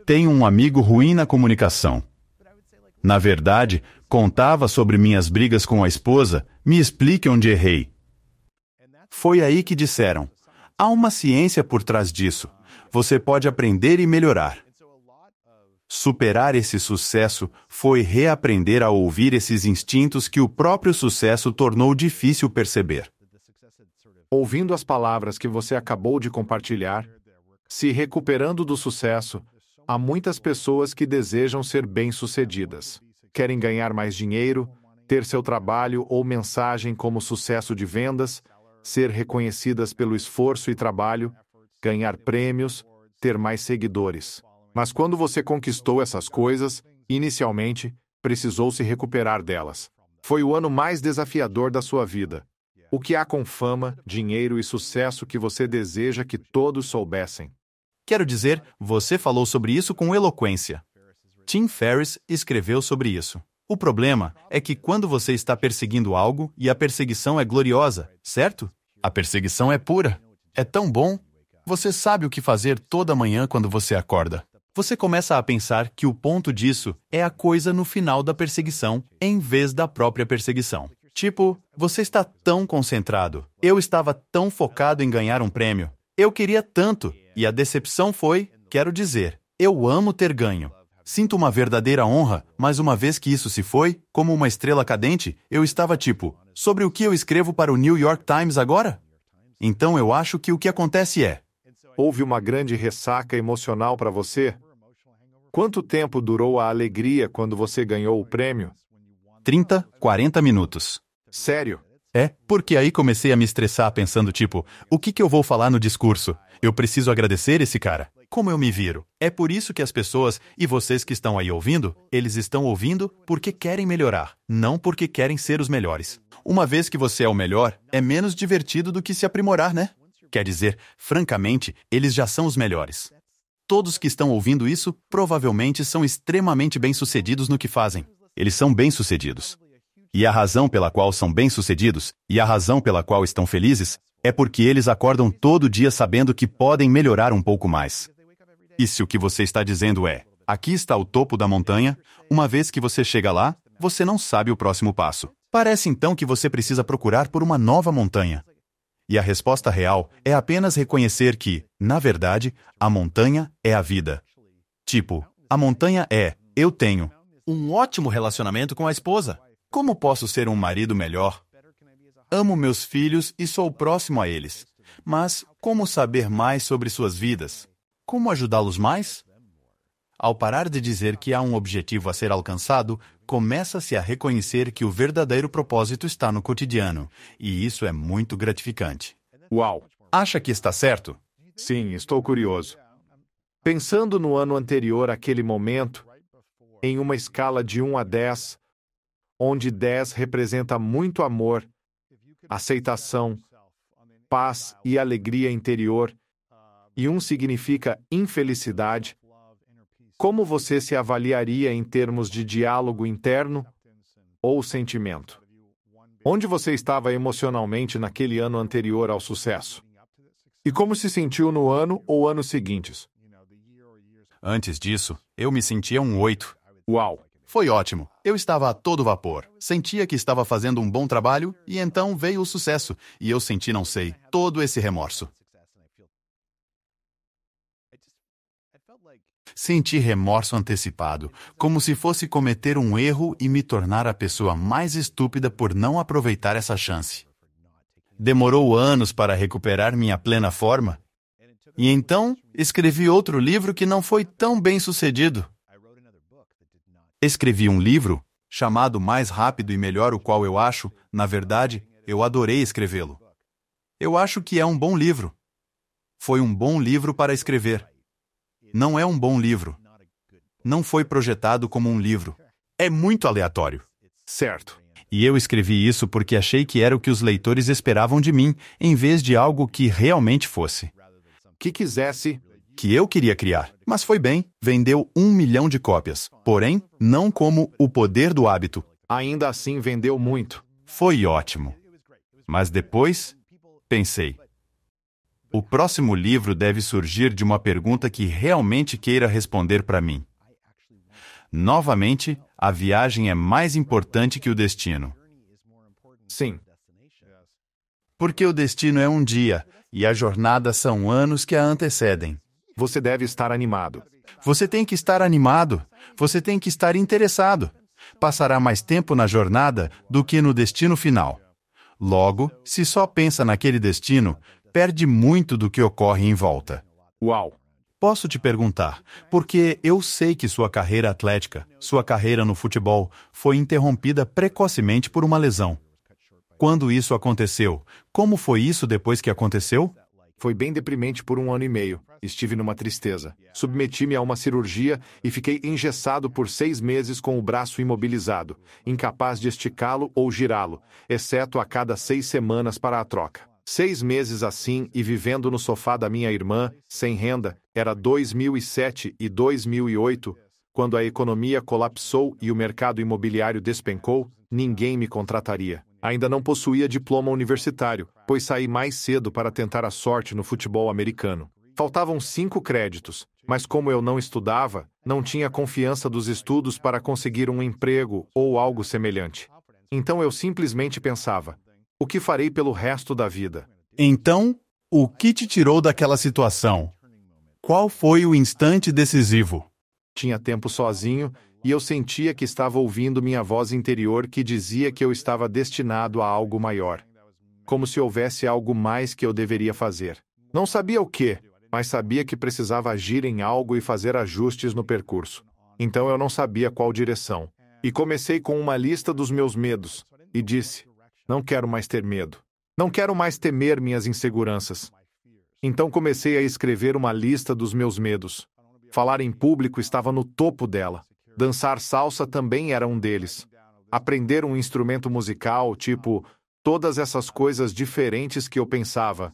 tenho um amigo ruim na comunicação. Na verdade, contava sobre minhas brigas com a esposa, me explique onde errei. Foi aí que disseram: há uma ciência por trás disso. Você pode aprender e melhorar. Superar esse sucesso foi reaprender a ouvir esses instintos que o próprio sucesso tornou difícil perceber. Ouvindo as palavras que você acabou de compartilhar, se recuperando do sucesso, há muitas pessoas que desejam ser bem-sucedidas. Querem ganhar mais dinheiro, ter seu trabalho ou mensagem como sucesso de vendas, ser reconhecidas pelo esforço e trabalho, ganhar prêmios, ter mais seguidores. Mas quando você conquistou essas coisas, inicialmente, precisou se recuperar delas. Foi o ano mais desafiador da sua vida. O que há com fama, dinheiro e sucesso que você deseja que todos soubessem? Quero dizer, você falou sobre isso com eloquência. Tim Ferriss escreveu sobre isso. O problema é que quando você está perseguindo algo e a perseguição é gloriosa, certo? A perseguição é pura. É tão bom. Você sabe o que fazer toda manhã quando você acorda você começa a pensar que o ponto disso é a coisa no final da perseguição, em vez da própria perseguição. Tipo, você está tão concentrado, eu estava tão focado em ganhar um prêmio, eu queria tanto, e a decepção foi, quero dizer, eu amo ter ganho. Sinto uma verdadeira honra, mas uma vez que isso se foi, como uma estrela cadente, eu estava tipo, sobre o que eu escrevo para o New York Times agora? Então eu acho que o que acontece é. Houve uma grande ressaca emocional para você? Quanto tempo durou a alegria quando você ganhou o prêmio? 30, 40 minutos. Sério? É, porque aí comecei a me estressar pensando tipo, o que, que eu vou falar no discurso? Eu preciso agradecer esse cara. Como eu me viro? É por isso que as pessoas, e vocês que estão aí ouvindo, eles estão ouvindo porque querem melhorar, não porque querem ser os melhores. Uma vez que você é o melhor, é menos divertido do que se aprimorar, né? Quer dizer, francamente, eles já são os melhores. Todos que estão ouvindo isso provavelmente são extremamente bem-sucedidos no que fazem. Eles são bem-sucedidos. E a razão pela qual são bem-sucedidos e a razão pela qual estão felizes é porque eles acordam todo dia sabendo que podem melhorar um pouco mais. E se o que você está dizendo é: aqui está o topo da montanha, uma vez que você chega lá, você não sabe o próximo passo. Parece então que você precisa procurar por uma nova montanha. E a resposta real é apenas reconhecer que, na verdade, a montanha é a vida. Tipo, a montanha é, eu tenho um ótimo relacionamento com a esposa. Como posso ser um marido melhor? Amo meus filhos e sou próximo a eles. Mas como saber mais sobre suas vidas? Como ajudá-los mais? Ao parar de dizer que há um objetivo a ser alcançado, começa-se a reconhecer que o verdadeiro propósito está no cotidiano, e isso é muito gratificante. Uau! Acha que está certo? Sim, estou curioso. Pensando no ano anterior àquele momento, em uma escala de 1 a 10, onde 10 representa muito amor, aceitação, paz e alegria interior, e 1 significa infelicidade, como você se avaliaria em termos de diálogo interno ou sentimento? Onde você estava emocionalmente naquele ano anterior ao sucesso? E como se sentiu no ano ou anos seguintes? Antes disso, eu me sentia um oito. Uau! Foi ótimo. Eu estava a todo vapor. Sentia que estava fazendo um bom trabalho e então veio o sucesso. E eu senti, não sei, todo esse remorso. Senti remorso antecipado, como se fosse cometer um erro e me tornar a pessoa mais estúpida por não aproveitar essa chance. Demorou anos para recuperar minha plena forma. E então escrevi outro livro que não foi tão bem sucedido. Escrevi um livro chamado Mais Rápido e Melhor, o qual eu acho, na verdade, eu adorei escrevê-lo. Eu acho que é um bom livro. Foi um bom livro para escrever. Não é um bom livro. Não foi projetado como um livro. É muito aleatório. Certo. E eu escrevi isso porque achei que era o que os leitores esperavam de mim, em vez de algo que realmente fosse. Que quisesse. Que eu queria criar. Mas foi bem, vendeu um milhão de cópias. Porém, não como O Poder do Hábito. Ainda assim vendeu muito. Foi ótimo. Mas depois, pensei, o próximo livro deve surgir de uma pergunta que realmente queira responder para mim. Novamente, a viagem é mais importante que o destino. Sim. Porque o destino é um dia e a jornada são anos que a antecedem. Você deve estar animado. Você tem que estar animado. Você tem que estar interessado. Passará mais tempo na jornada do que no destino final. Logo, se só pensa naquele destino, perde muito do que ocorre em volta. Uau! Posso te perguntar, porque eu sei que sua carreira atlética, sua carreira no futebol, foi interrompida precocemente por uma lesão. Quando isso aconteceu? Como foi isso depois que aconteceu? Foi bem deprimente por um ano e meio. Estive numa tristeza. Submeti-me a uma cirurgia e fiquei engessado por seis meses com o braço imobilizado, incapaz de esticá-lo ou girá-lo, exceto a cada seis semanas para a troca. Seis meses assim e vivendo no sofá da minha irmã, sem renda, era 2007 e 2008, quando a economia colapsou e o mercado imobiliário despencou, ninguém me contrataria. Ainda não possuía diploma universitário, pois saí mais cedo para tentar a sorte no futebol americano. Faltavam cinco créditos, mas como eu não estudava, não tinha confiança dos estudos para conseguir um emprego ou algo semelhante. Então eu simplesmente pensava: o que farei pelo resto da vida? Então, o que te tirou daquela situação? Qual foi o instante decisivo? Tinha tempo sozinho e eu sentia que estava ouvindo minha voz interior que dizia que eu estava destinado a algo maior. Como se houvesse algo mais que eu deveria fazer. Não sabia o que, mas sabia que precisava agir em algo e fazer ajustes no percurso. Então eu não sabia qual direção. E comecei com uma lista dos meus medos e disse: não quero mais ter medo. Não quero mais temer minhas inseguranças. Então comecei a escrever uma lista dos meus medos. Falar em público estava no topo dela. Dançar salsa também era um deles. Aprender um instrumento musical, tipo, todas essas coisas diferentes que eu pensava.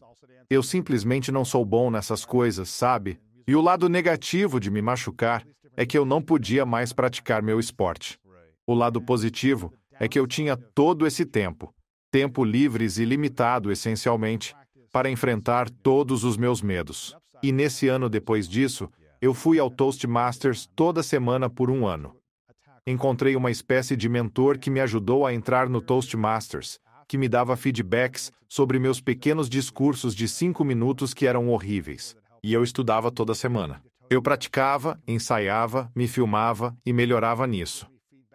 Eu simplesmente não sou bom nessas coisas, sabe? E o lado negativo de me machucar é que eu não podia mais praticar meu esporte. O lado positivo é que eu tinha todo esse tempo tempo livres e limitado essencialmente, para enfrentar todos os meus medos. E nesse ano depois disso, eu fui ao Toastmasters toda semana por um ano. Encontrei uma espécie de mentor que me ajudou a entrar no Toastmasters, que me dava feedbacks sobre meus pequenos discursos de cinco minutos que eram horríveis. E eu estudava toda semana. Eu praticava, ensaiava, me filmava e melhorava nisso.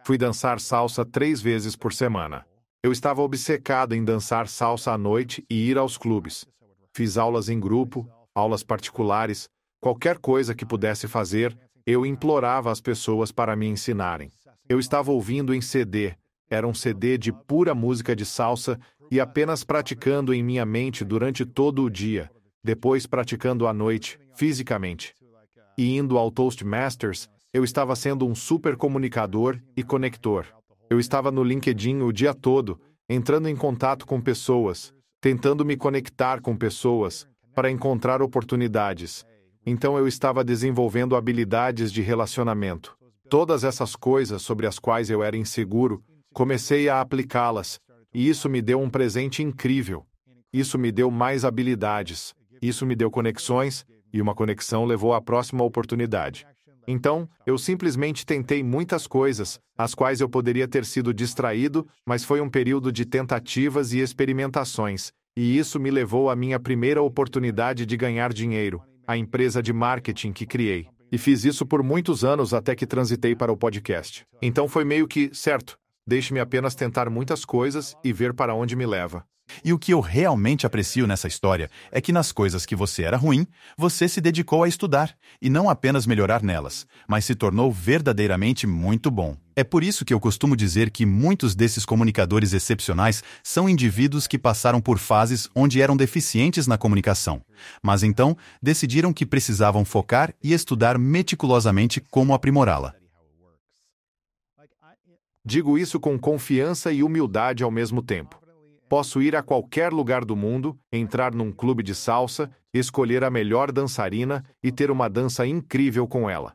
Fui dançar salsa três vezes por semana. Eu estava obcecado em dançar salsa à noite e ir aos clubes. Fiz aulas em grupo, aulas particulares, qualquer coisa que pudesse fazer, eu implorava as pessoas para me ensinarem. Eu estava ouvindo em CD, era um CD de pura música de salsa e apenas praticando em minha mente durante todo o dia, depois praticando à noite, fisicamente. E indo ao Toastmasters, eu estava sendo um super comunicador e conector. Eu estava no LinkedIn o dia todo, entrando em contato com pessoas, tentando me conectar com pessoas, para encontrar oportunidades. Então eu estava desenvolvendo habilidades de relacionamento. Todas essas coisas sobre as quais eu era inseguro, comecei a aplicá-las, e isso me deu um presente incrível. Isso me deu mais habilidades, isso me deu conexões, e uma conexão levou à próxima oportunidade. Então, eu simplesmente tentei muitas coisas, as quais eu poderia ter sido distraído, mas foi um período de tentativas e experimentações, e isso me levou à minha primeira oportunidade de ganhar dinheiro, a empresa de marketing que criei. E fiz isso por muitos anos até que transitei para o podcast. Então foi meio que, certo, deixe-me apenas tentar muitas coisas e ver para onde me leva. E o que eu realmente aprecio nessa história é que nas coisas que você era ruim, você se dedicou a estudar e não apenas melhorar nelas, mas se tornou verdadeiramente muito bom. É por isso que eu costumo dizer que muitos desses comunicadores excepcionais são indivíduos que passaram por fases onde eram deficientes na comunicação, mas então decidiram que precisavam focar e estudar meticulosamente como aprimorá-la. Digo isso com confiança e humildade ao mesmo tempo. Posso ir a qualquer lugar do mundo, entrar num clube de salsa, escolher a melhor dançarina e ter uma dança incrível com ela.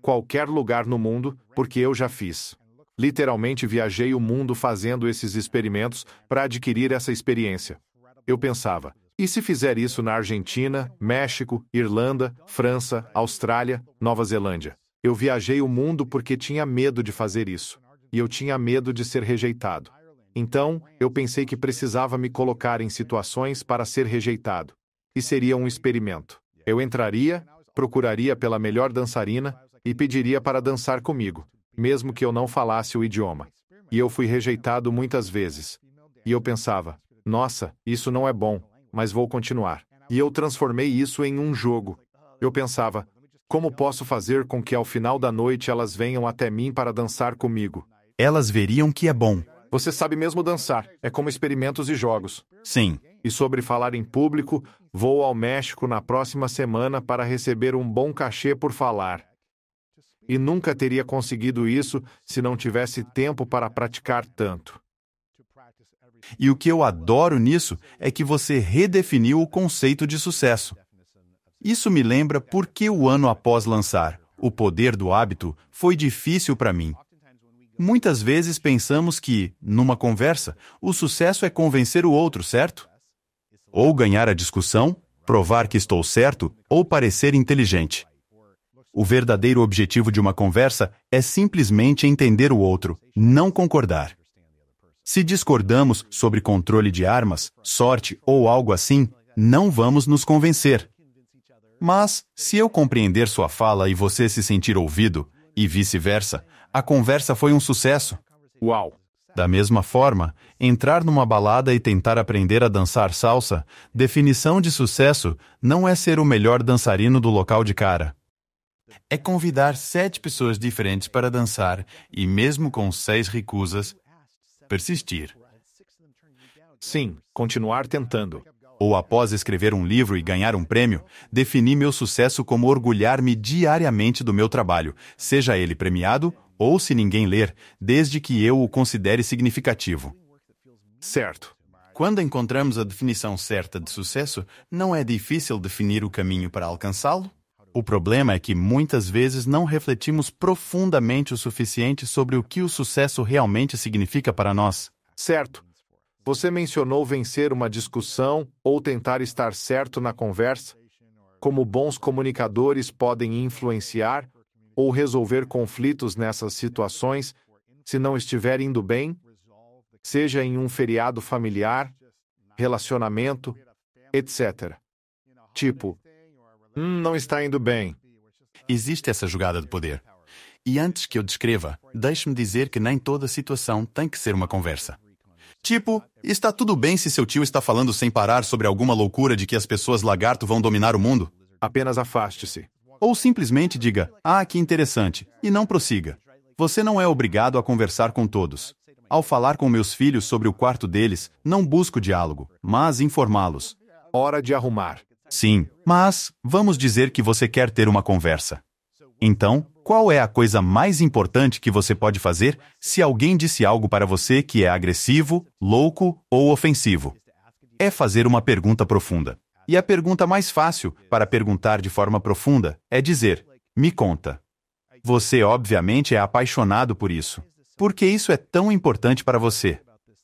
Qualquer lugar no mundo, porque eu já fiz. Literalmente viajei o mundo fazendo esses experimentos para adquirir essa experiência. Eu pensava, e se fizer isso na Argentina, México, Irlanda, França, Austrália, Nova Zelândia? Eu viajei o mundo porque tinha medo de fazer isso. E eu tinha medo de ser rejeitado. Então, eu pensei que precisava me colocar em situações para ser rejeitado. E seria um experimento. Eu entraria, procuraria pela melhor dançarina e pediria para dançar comigo, mesmo que eu não falasse o idioma. E eu fui rejeitado muitas vezes. E eu pensava: nossa, isso não é bom, mas vou continuar. E eu transformei isso em um jogo. Eu pensava: como posso fazer com que ao final da noite elas venham até mim para dançar comigo? Elas veriam que é bom você sabe mesmo dançar, é como experimentos e jogos. Sim. E sobre falar em público, vou ao México na próxima semana para receber um bom cachê por falar. E nunca teria conseguido isso se não tivesse tempo para praticar tanto. E o que eu adoro nisso é que você redefiniu o conceito de sucesso. Isso me lembra por que o ano após lançar O Poder do Hábito foi difícil para mim, Muitas vezes pensamos que, numa conversa, o sucesso é convencer o outro, certo? Ou ganhar a discussão, provar que estou certo ou parecer inteligente. O verdadeiro objetivo de uma conversa é simplesmente entender o outro, não concordar. Se discordamos sobre controle de armas, sorte ou algo assim, não vamos nos convencer. Mas, se eu compreender sua fala e você se sentir ouvido, e vice-versa, a conversa foi um sucesso. Uau! Da mesma forma, entrar numa balada e tentar aprender a dançar salsa, definição de sucesso não é ser o melhor dançarino do local de cara. É convidar sete pessoas diferentes para dançar e, mesmo com seis recusas, persistir. Sim, continuar tentando ou após escrever um livro e ganhar um prêmio, defini meu sucesso como orgulhar-me diariamente do meu trabalho, seja ele premiado ou se ninguém ler, desde que eu o considere significativo. Certo. Quando encontramos a definição certa de sucesso, não é difícil definir o caminho para alcançá-lo? O problema é que muitas vezes não refletimos profundamente o suficiente sobre o que o sucesso realmente significa para nós. Certo. Você mencionou vencer uma discussão ou tentar estar certo na conversa, como bons comunicadores podem influenciar ou resolver conflitos nessas situações se não estiver indo bem, seja em um feriado familiar, relacionamento, etc. Tipo, hum, não está indo bem. Existe essa jogada de poder. E antes que eu descreva, deixe-me dizer que nem toda situação tem que ser uma conversa. Tipo, está tudo bem se seu tio está falando sem parar sobre alguma loucura de que as pessoas lagarto vão dominar o mundo? Apenas afaste-se. Ou simplesmente diga, ah, que interessante, e não prossiga. Você não é obrigado a conversar com todos. Ao falar com meus filhos sobre o quarto deles, não busco diálogo, mas informá-los. Hora de arrumar. Sim, mas vamos dizer que você quer ter uma conversa. Então, qual é a coisa mais importante que você pode fazer se alguém disse algo para você que é agressivo, louco ou ofensivo? É fazer uma pergunta profunda. E a pergunta mais fácil para perguntar de forma profunda é dizer: Me conta. Você, obviamente, é apaixonado por isso. Por que isso é tão importante para você?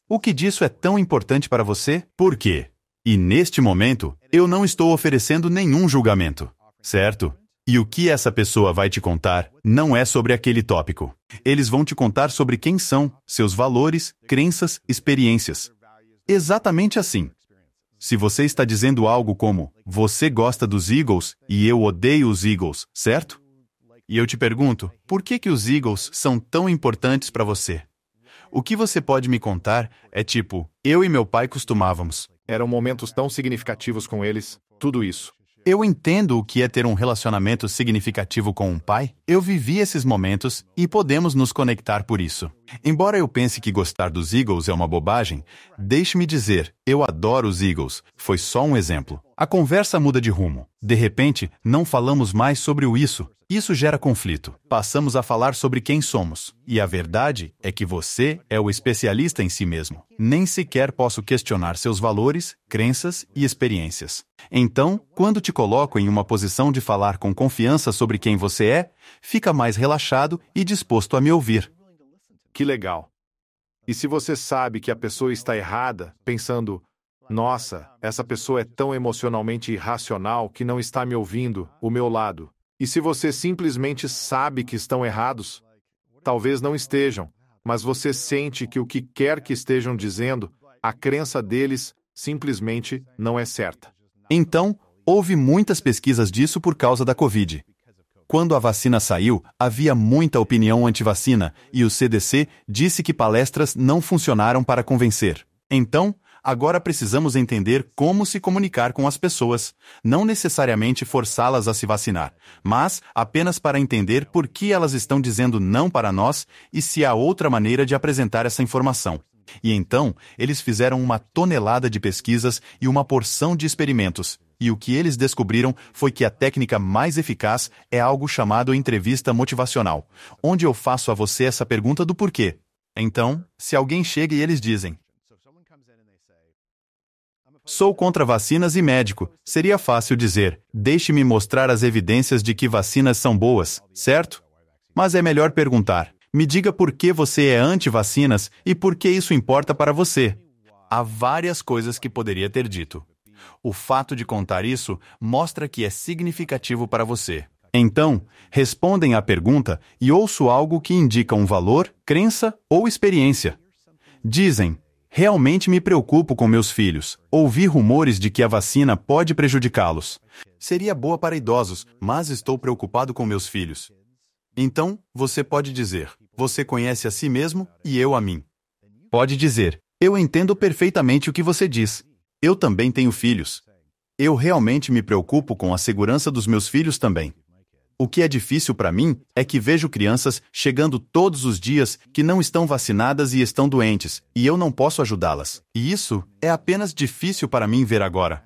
O que disso é tão importante para você? Por quê? E neste momento, eu não estou oferecendo nenhum julgamento, certo? E o que essa pessoa vai te contar não é sobre aquele tópico. Eles vão te contar sobre quem são, seus valores, crenças, experiências. Exatamente assim. Se você está dizendo algo como, você gosta dos Eagles e eu odeio os Eagles, certo? E eu te pergunto, por que, que os Eagles são tão importantes para você? O que você pode me contar é tipo, eu e meu pai costumávamos. Eram momentos tão significativos com eles, tudo isso. Eu entendo o que é ter um relacionamento significativo com um pai. Eu vivi esses momentos e podemos nos conectar por isso. Embora eu pense que gostar dos Eagles é uma bobagem, deixe-me dizer, eu adoro os Eagles, foi só um exemplo. A conversa muda de rumo. De repente, não falamos mais sobre o isso. Isso gera conflito. Passamos a falar sobre quem somos. E a verdade é que você é o especialista em si mesmo. Nem sequer posso questionar seus valores, crenças e experiências. Então, quando te coloco em uma posição de falar com confiança sobre quem você é, fica mais relaxado e disposto a me ouvir. Que legal! E se você sabe que a pessoa está errada, pensando, nossa, essa pessoa é tão emocionalmente irracional que não está me ouvindo, o meu lado. E se você simplesmente sabe que estão errados, talvez não estejam, mas você sente que o que quer que estejam dizendo, a crença deles simplesmente não é certa. Então, houve muitas pesquisas disso por causa da Covid. Quando a vacina saiu, havia muita opinião anti-vacina e o CDC disse que palestras não funcionaram para convencer. Então, agora precisamos entender como se comunicar com as pessoas, não necessariamente forçá-las a se vacinar, mas apenas para entender por que elas estão dizendo não para nós e se há outra maneira de apresentar essa informação. E então, eles fizeram uma tonelada de pesquisas e uma porção de experimentos e o que eles descobriram foi que a técnica mais eficaz é algo chamado entrevista motivacional, onde eu faço a você essa pergunta do porquê. Então, se alguém chega e eles dizem: Sou contra vacinas e médico, seria fácil dizer: Deixe-me mostrar as evidências de que vacinas são boas, certo? Mas é melhor perguntar: Me diga por que você é anti-vacinas e por que isso importa para você há várias coisas que poderia ter dito. O fato de contar isso mostra que é significativo para você. Então, respondem à pergunta e ouço algo que indica um valor, crença ou experiência. Dizem: Realmente me preocupo com meus filhos. Ouvi rumores de que a vacina pode prejudicá-los. Seria boa para idosos, mas estou preocupado com meus filhos. Então, você pode dizer: Você conhece a si mesmo e eu a mim. Pode dizer: Eu entendo perfeitamente o que você diz. Eu também tenho filhos. Eu realmente me preocupo com a segurança dos meus filhos também. O que é difícil para mim é que vejo crianças chegando todos os dias que não estão vacinadas e estão doentes, e eu não posso ajudá-las. E isso é apenas difícil para mim ver agora.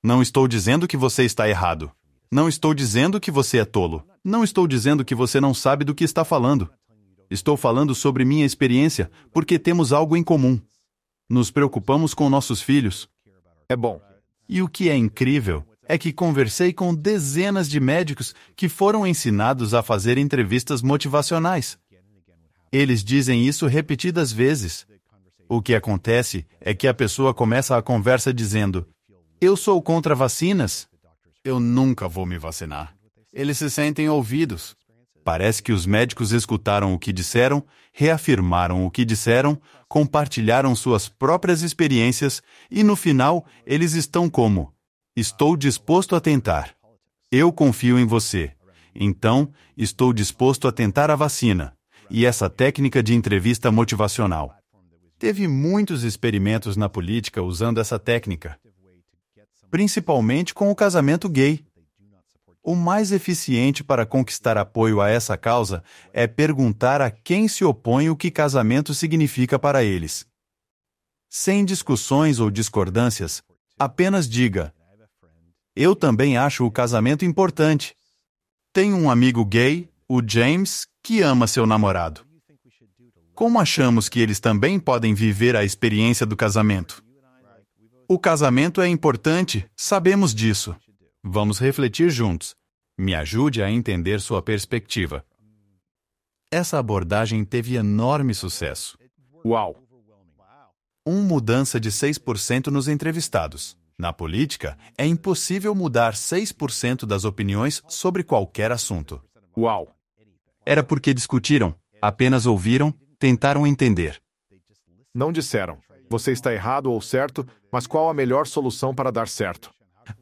Não estou dizendo que você está errado. Não estou dizendo que você é tolo. Não estou dizendo que você não sabe do que está falando. Estou falando sobre minha experiência, porque temos algo em comum. Nos preocupamos com nossos filhos, é bom. E o que é incrível é que conversei com dezenas de médicos que foram ensinados a fazer entrevistas motivacionais. Eles dizem isso repetidas vezes. O que acontece é que a pessoa começa a conversa dizendo: Eu sou contra vacinas. Eu nunca vou me vacinar. Eles se sentem ouvidos. Parece que os médicos escutaram o que disseram, reafirmaram o que disseram, compartilharam suas próprias experiências e, no final, eles estão como: Estou disposto a tentar. Eu confio em você. Então, estou disposto a tentar a vacina. E essa técnica de entrevista motivacional. Teve muitos experimentos na política usando essa técnica, principalmente com o casamento gay. O mais eficiente para conquistar apoio a essa causa é perguntar a quem se opõe o que casamento significa para eles. Sem discussões ou discordâncias, apenas diga: Eu também acho o casamento importante. Tenho um amigo gay, o James, que ama seu namorado. Como achamos que eles também podem viver a experiência do casamento? O casamento é importante, sabemos disso. Vamos refletir juntos. Me ajude a entender sua perspectiva. Essa abordagem teve enorme sucesso. Uau! Uma mudança de 6% nos entrevistados. Na política, é impossível mudar 6% das opiniões sobre qualquer assunto. Uau! Era porque discutiram, apenas ouviram, tentaram entender. Não disseram, você está errado ou certo, mas qual a melhor solução para dar certo?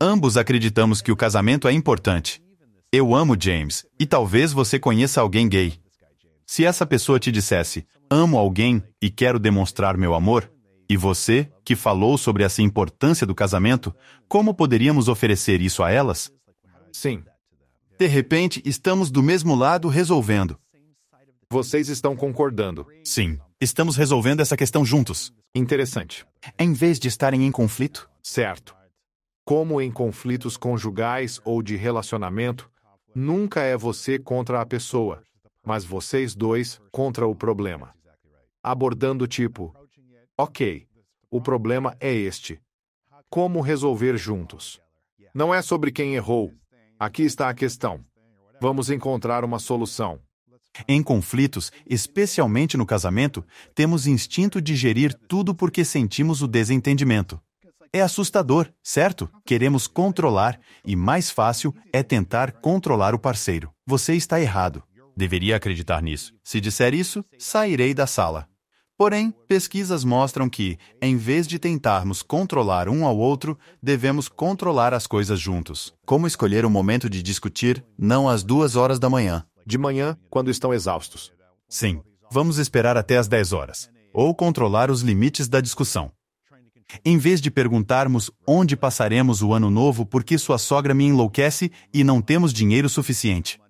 Ambos acreditamos que o casamento é importante. Eu amo James, e talvez você conheça alguém gay. Se essa pessoa te dissesse, amo alguém e quero demonstrar meu amor, e você, que falou sobre essa importância do casamento, como poderíamos oferecer isso a elas? Sim. De repente, estamos do mesmo lado resolvendo. Vocês estão concordando. Sim. Estamos resolvendo essa questão juntos. Interessante. Em vez de estarem em conflito? Certo como em conflitos conjugais ou de relacionamento, nunca é você contra a pessoa, mas vocês dois contra o problema. Abordando tipo: Ok, o problema é este. Como resolver juntos? Não é sobre quem errou. Aqui está a questão. Vamos encontrar uma solução. Em conflitos, especialmente no casamento, temos instinto de gerir tudo porque sentimos o desentendimento. É assustador, certo? Queremos controlar e mais fácil é tentar controlar o parceiro. Você está errado. Deveria acreditar nisso. Se disser isso, sairei da sala. Porém, pesquisas mostram que, em vez de tentarmos controlar um ao outro, devemos controlar as coisas juntos. Como escolher o momento de discutir, não às duas horas da manhã? De manhã, quando estão exaustos. Sim, vamos esperar até às 10 horas. Ou controlar os limites da discussão. Em vez de perguntarmos onde passaremos o ano novo porque sua sogra me enlouquece e não temos dinheiro suficiente.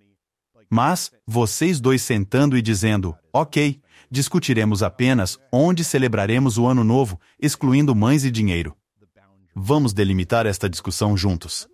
Mas, vocês dois sentando e dizendo, ok, discutiremos apenas onde celebraremos o ano novo, excluindo mães e dinheiro. Vamos delimitar esta discussão juntos.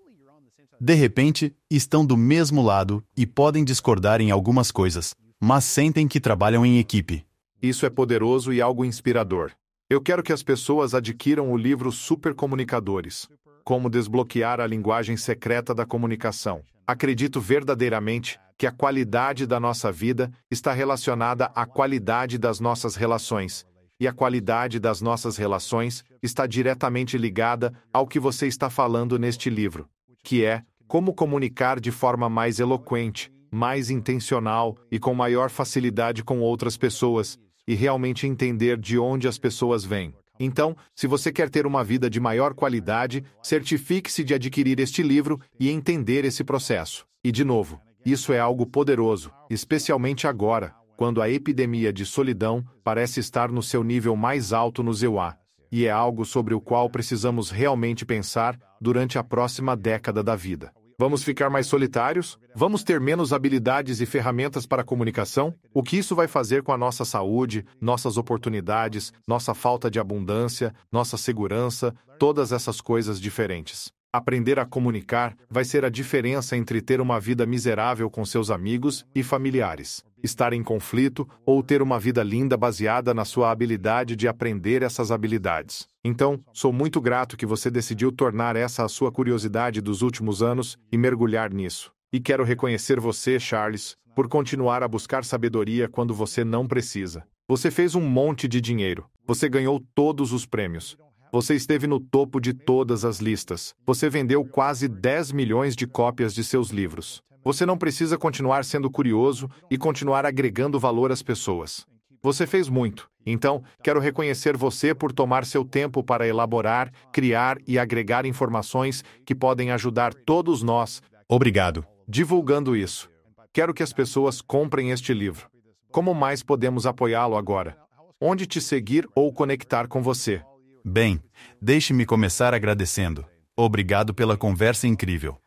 De repente, estão do mesmo lado e podem discordar em algumas coisas, mas sentem que trabalham em equipe. Isso é poderoso e algo inspirador. Eu quero que as pessoas adquiram o livro Supercomunicadores: Como desbloquear a linguagem secreta da comunicação. Acredito verdadeiramente que a qualidade da nossa vida está relacionada à qualidade das nossas relações, e a qualidade das nossas relações está diretamente ligada ao que você está falando neste livro, que é como comunicar de forma mais eloquente, mais intencional e com maior facilidade com outras pessoas, e realmente entender de onde as pessoas vêm. Então, se você quer ter uma vida de maior qualidade, certifique-se de adquirir este livro e entender esse processo. E de novo, isso é algo poderoso, especialmente agora, quando a epidemia de solidão parece estar no seu nível mais alto no ZEUA, e é algo sobre o qual precisamos realmente pensar durante a próxima década da vida. Vamos ficar mais solitários? Vamos ter menos habilidades e ferramentas para comunicação? O que isso vai fazer com a nossa saúde, nossas oportunidades, nossa falta de abundância, nossa segurança, todas essas coisas diferentes? Aprender a comunicar vai ser a diferença entre ter uma vida miserável com seus amigos e familiares estar em conflito ou ter uma vida linda baseada na sua habilidade de aprender essas habilidades. Então, sou muito grato que você decidiu tornar essa a sua curiosidade dos últimos anos e mergulhar nisso. E quero reconhecer você, Charles, por continuar a buscar sabedoria quando você não precisa. Você fez um monte de dinheiro. Você ganhou todos os prêmios. Você esteve no topo de todas as listas. Você vendeu quase 10 milhões de cópias de seus livros. Você não precisa continuar sendo curioso e continuar agregando valor às pessoas. Você fez muito, então quero reconhecer você por tomar seu tempo para elaborar, criar e agregar informações que podem ajudar todos nós. Obrigado. Divulgando isso. Quero que as pessoas comprem este livro. Como mais podemos apoiá-lo agora? Onde te seguir ou conectar com você? Bem, deixe-me começar agradecendo. Obrigado pela conversa incrível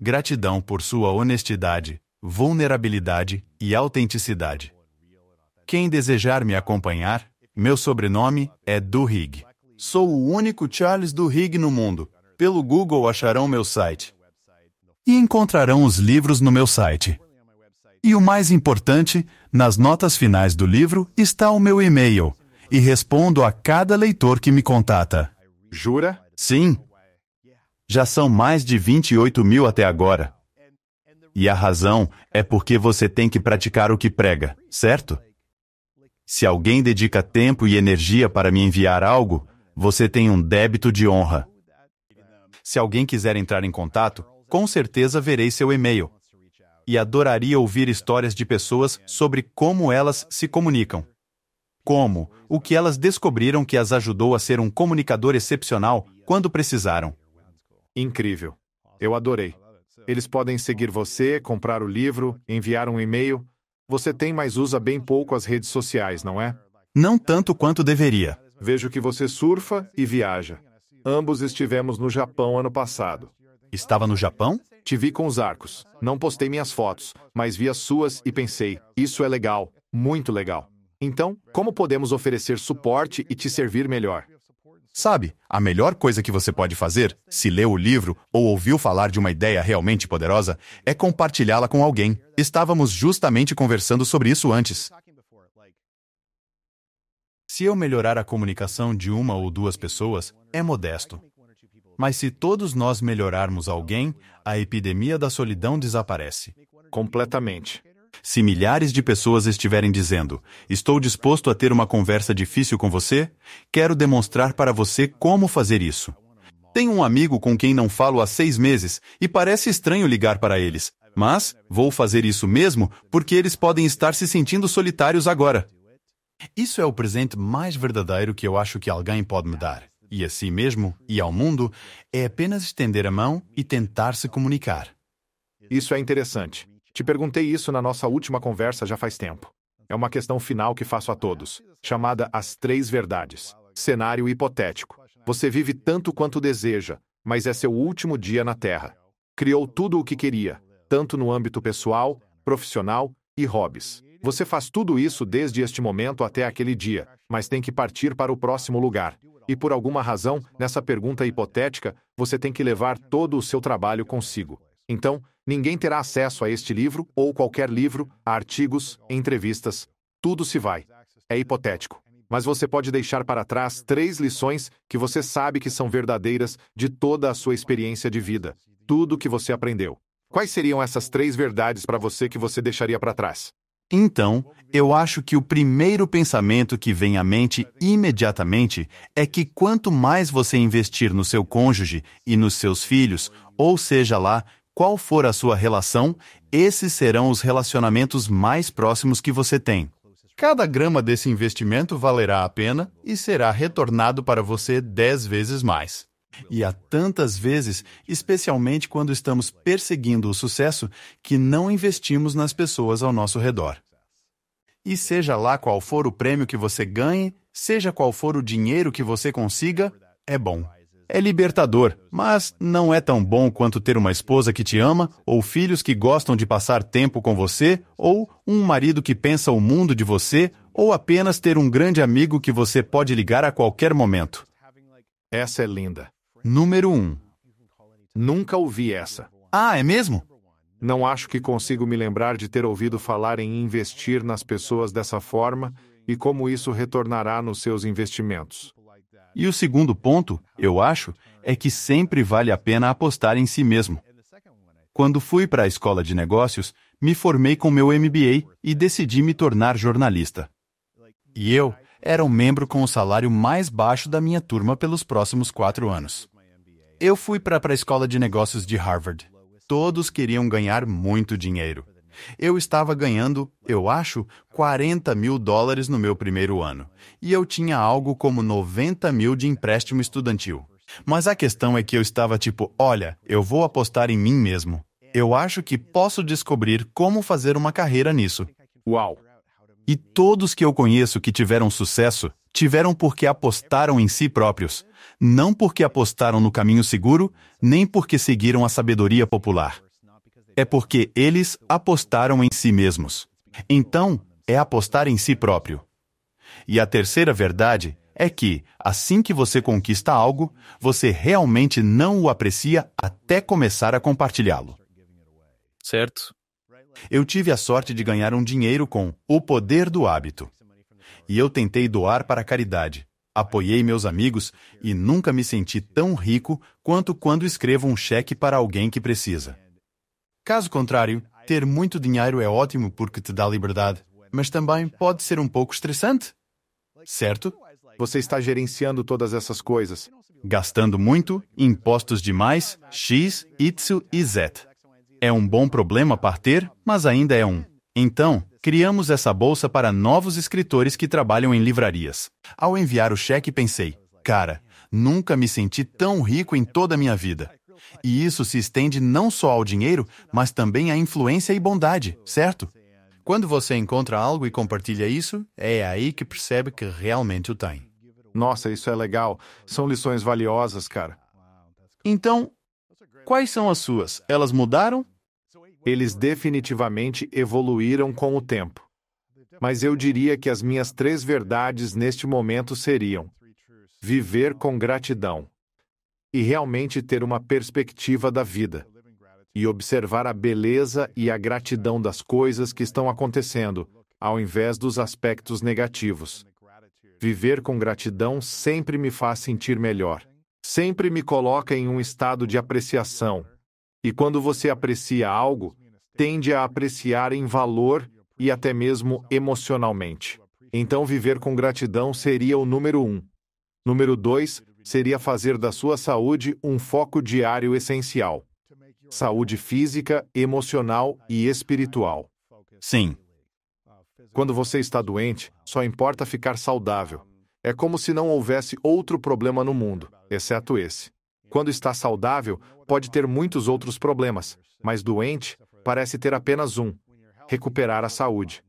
gratidão por sua honestidade, vulnerabilidade e autenticidade. Quem desejar me acompanhar, meu sobrenome é Duhigg. Sou o único Charles Duhigg no mundo. Pelo Google acharão meu site. E encontrarão os livros no meu site. E o mais importante, nas notas finais do livro está o meu e-mail, e respondo a cada leitor que me contata. Jura? Sim, já são mais de 28 mil até agora. E a razão é porque você tem que praticar o que prega, certo? Se alguém dedica tempo e energia para me enviar algo, você tem um débito de honra. Se alguém quiser entrar em contato, com certeza verei seu e-mail. E adoraria ouvir histórias de pessoas sobre como elas se comunicam. Como, o que elas descobriram que as ajudou a ser um comunicador excepcional quando precisaram. Incrível. Eu adorei. É Eles podem seguir você, comprar o livro, enviar um e-mail. Você tem, mas usa bem pouco as redes sociais, não é? Não tanto quanto deveria. Vejo que você surfa e viaja. Ambos estivemos no Japão ano passado. Estava no Japão? Te vi com os arcos. Não postei minhas fotos, mas vi as suas e pensei: isso é legal, muito legal. Então, como podemos oferecer suporte e te servir melhor? Sabe, a melhor coisa que você pode fazer, se leu o livro ou ouviu falar de uma ideia realmente poderosa, é compartilhá-la com alguém. Estávamos justamente conversando sobre isso antes. Se eu melhorar a comunicação de uma ou duas pessoas, é modesto. Mas se todos nós melhorarmos alguém, a epidemia da solidão desaparece. Completamente. Se milhares de pessoas estiverem dizendo, estou disposto a ter uma conversa difícil com você, quero demonstrar para você como fazer isso. Tenho um amigo com quem não falo há seis meses e parece estranho ligar para eles, mas vou fazer isso mesmo porque eles podem estar se sentindo solitários agora. Isso é o presente mais verdadeiro que eu acho que alguém pode me dar, e a si mesmo e ao mundo, é apenas estender a mão e tentar se comunicar. Isso é interessante. Te perguntei isso na nossa última conversa já faz tempo. É uma questão final que faço a todos, chamada As Três Verdades. Cenário hipotético. Você vive tanto quanto deseja, mas é seu último dia na Terra. Criou tudo o que queria, tanto no âmbito pessoal, profissional e hobbies. Você faz tudo isso desde este momento até aquele dia, mas tem que partir para o próximo lugar. E por alguma razão, nessa pergunta hipotética, você tem que levar todo o seu trabalho consigo. Então, ninguém terá acesso a este livro ou qualquer livro, a artigos, entrevistas, tudo se vai. É hipotético. Mas você pode deixar para trás três lições que você sabe que são verdadeiras de toda a sua experiência de vida, tudo o que você aprendeu. Quais seriam essas três verdades para você que você deixaria para trás? Então, eu acho que o primeiro pensamento que vem à mente imediatamente é que quanto mais você investir no seu cônjuge e nos seus filhos, ou seja lá, qual for a sua relação, esses serão os relacionamentos mais próximos que você tem. Cada grama desse investimento valerá a pena e será retornado para você dez vezes mais. E há tantas vezes, especialmente quando estamos perseguindo o sucesso, que não investimos nas pessoas ao nosso redor. E seja lá qual for o prêmio que você ganhe, seja qual for o dinheiro que você consiga, é bom é libertador, mas não é tão bom quanto ter uma esposa que te ama, ou filhos que gostam de passar tempo com você, ou um marido que pensa o mundo de você, ou apenas ter um grande amigo que você pode ligar a qualquer momento. Essa é linda. Número 1. Um. Nunca ouvi essa. Ah, é mesmo? Não acho que consigo me lembrar de ter ouvido falar em investir nas pessoas dessa forma e como isso retornará nos seus investimentos. E o segundo ponto, eu acho, é que sempre vale a pena apostar em si mesmo. Quando fui para a escola de negócios, me formei com meu MBA e decidi me tornar jornalista. E eu era um membro com o salário mais baixo da minha turma pelos próximos quatro anos. Eu fui para a escola de negócios de Harvard. Todos queriam ganhar muito dinheiro. Eu estava ganhando, eu acho, 40 mil dólares no meu primeiro ano, e eu tinha algo como 90 mil de empréstimo estudantil. Mas a questão é que eu estava tipo: olha, eu vou apostar em mim mesmo. Eu acho que posso descobrir como fazer uma carreira nisso. Uau! E todos que eu conheço que tiveram sucesso tiveram porque apostaram em si próprios, não porque apostaram no caminho seguro, nem porque seguiram a sabedoria popular é porque eles apostaram em si mesmos. Então, é apostar em si próprio. E a terceira verdade é que, assim que você conquista algo, você realmente não o aprecia até começar a compartilhá-lo. Certo? Eu tive a sorte de ganhar um dinheiro com O Poder do Hábito. E eu tentei doar para a caridade, apoiei meus amigos e nunca me senti tão rico quanto quando escrevo um cheque para alguém que precisa. Caso contrário, ter muito dinheiro é ótimo porque te dá liberdade, mas também pode ser um pouco estressante. Certo? Você está gerenciando todas essas coisas. Gastando muito, impostos demais, X, Y e Z. É um bom problema para ter, mas ainda é um. Então, criamos essa bolsa para novos escritores que trabalham em livrarias. Ao enviar o cheque, pensei, cara, nunca me senti tão rico em toda a minha vida. E isso se estende não só ao dinheiro, mas também à influência e bondade, certo? Quando você encontra algo e compartilha isso, é aí que percebe que realmente o tem. Nossa, isso é legal. São lições valiosas, cara. Então, quais são as suas? Elas mudaram? Eles definitivamente evoluíram com o tempo. Mas eu diria que as minhas três verdades neste momento seriam: viver com gratidão, e realmente ter uma perspectiva da vida e observar a beleza e a gratidão das coisas que estão acontecendo, ao invés dos aspectos negativos. Viver com gratidão sempre me faz sentir melhor. Sempre me coloca em um estado de apreciação. E quando você aprecia algo, tende a apreciar em valor e até mesmo emocionalmente. Então, viver com gratidão seria o número um. Número dois, seria fazer da sua saúde um foco diário essencial. Saúde física, emocional e espiritual. Sim. Quando você está doente, só importa ficar saudável. É como se não houvesse outro problema no mundo, exceto esse. Quando está saudável, pode ter muitos outros problemas, mas doente, parece ter apenas um: recuperar a saúde.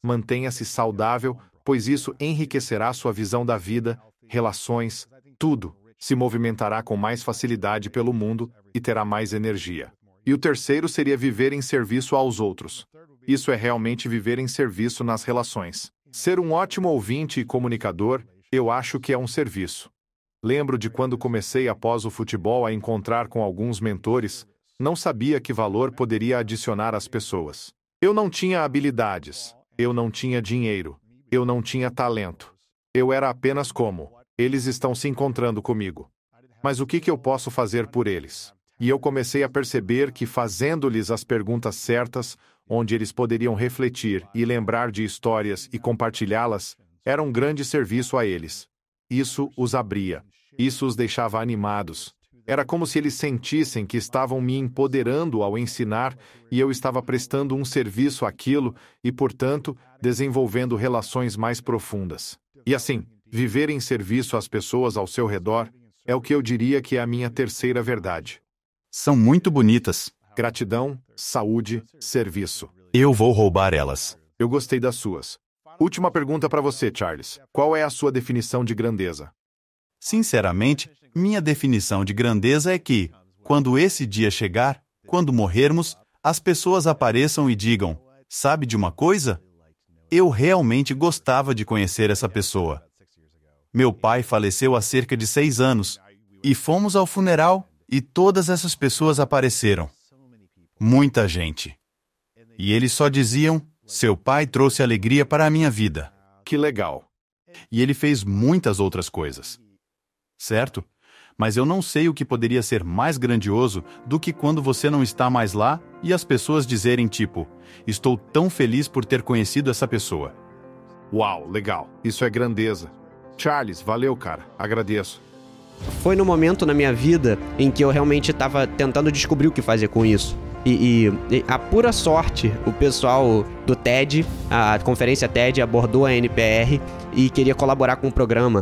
Mantenha-se saudável, pois isso enriquecerá sua visão da vida, relações, tudo se movimentará com mais facilidade pelo mundo e terá mais energia. E o terceiro seria viver em serviço aos outros. Isso é realmente viver em serviço nas relações. Ser um ótimo ouvinte e comunicador, eu acho que é um serviço. Lembro de quando comecei após o futebol a encontrar com alguns mentores, não sabia que valor poderia adicionar às pessoas. Eu não tinha habilidades, eu não tinha dinheiro, eu não tinha talento. Eu era apenas como eles estão se encontrando comigo. Mas o que, que eu posso fazer por eles? E eu comecei a perceber que fazendo-lhes as perguntas certas, onde eles poderiam refletir e lembrar de histórias e compartilhá-las, era um grande serviço a eles. Isso os abria. Isso os deixava animados. Era como se eles sentissem que estavam me empoderando ao ensinar e eu estava prestando um serviço àquilo e, portanto, desenvolvendo relações mais profundas. E assim, viver em serviço às pessoas ao seu redor, é o que eu diria que é a minha terceira verdade. São muito bonitas. Gratidão, saúde, serviço. Eu vou roubar elas. Eu gostei das suas. Última pergunta para você, Charles. Qual é a sua definição de grandeza? Sinceramente, minha definição de grandeza é que, quando esse dia chegar, quando morrermos, as pessoas apareçam e digam: Sabe de uma coisa? Eu realmente gostava de conhecer essa pessoa. Meu pai faleceu há cerca de seis anos, e fomos ao funeral, e todas essas pessoas apareceram. Muita gente. E eles só diziam: Seu pai trouxe alegria para a minha vida. Que legal. E ele fez muitas outras coisas. Certo? Mas eu não sei o que poderia ser mais grandioso do que quando você não está mais lá e as pessoas dizerem tipo: Estou tão feliz por ter conhecido essa pessoa. Uau, legal. Isso é grandeza. Charles, valeu, cara. Agradeço. Foi no momento na minha vida em que eu realmente estava tentando descobrir o que fazer com isso. E, e, e, a pura sorte, o pessoal do TED, a conferência TED, abordou a NPR e queria colaborar com o programa.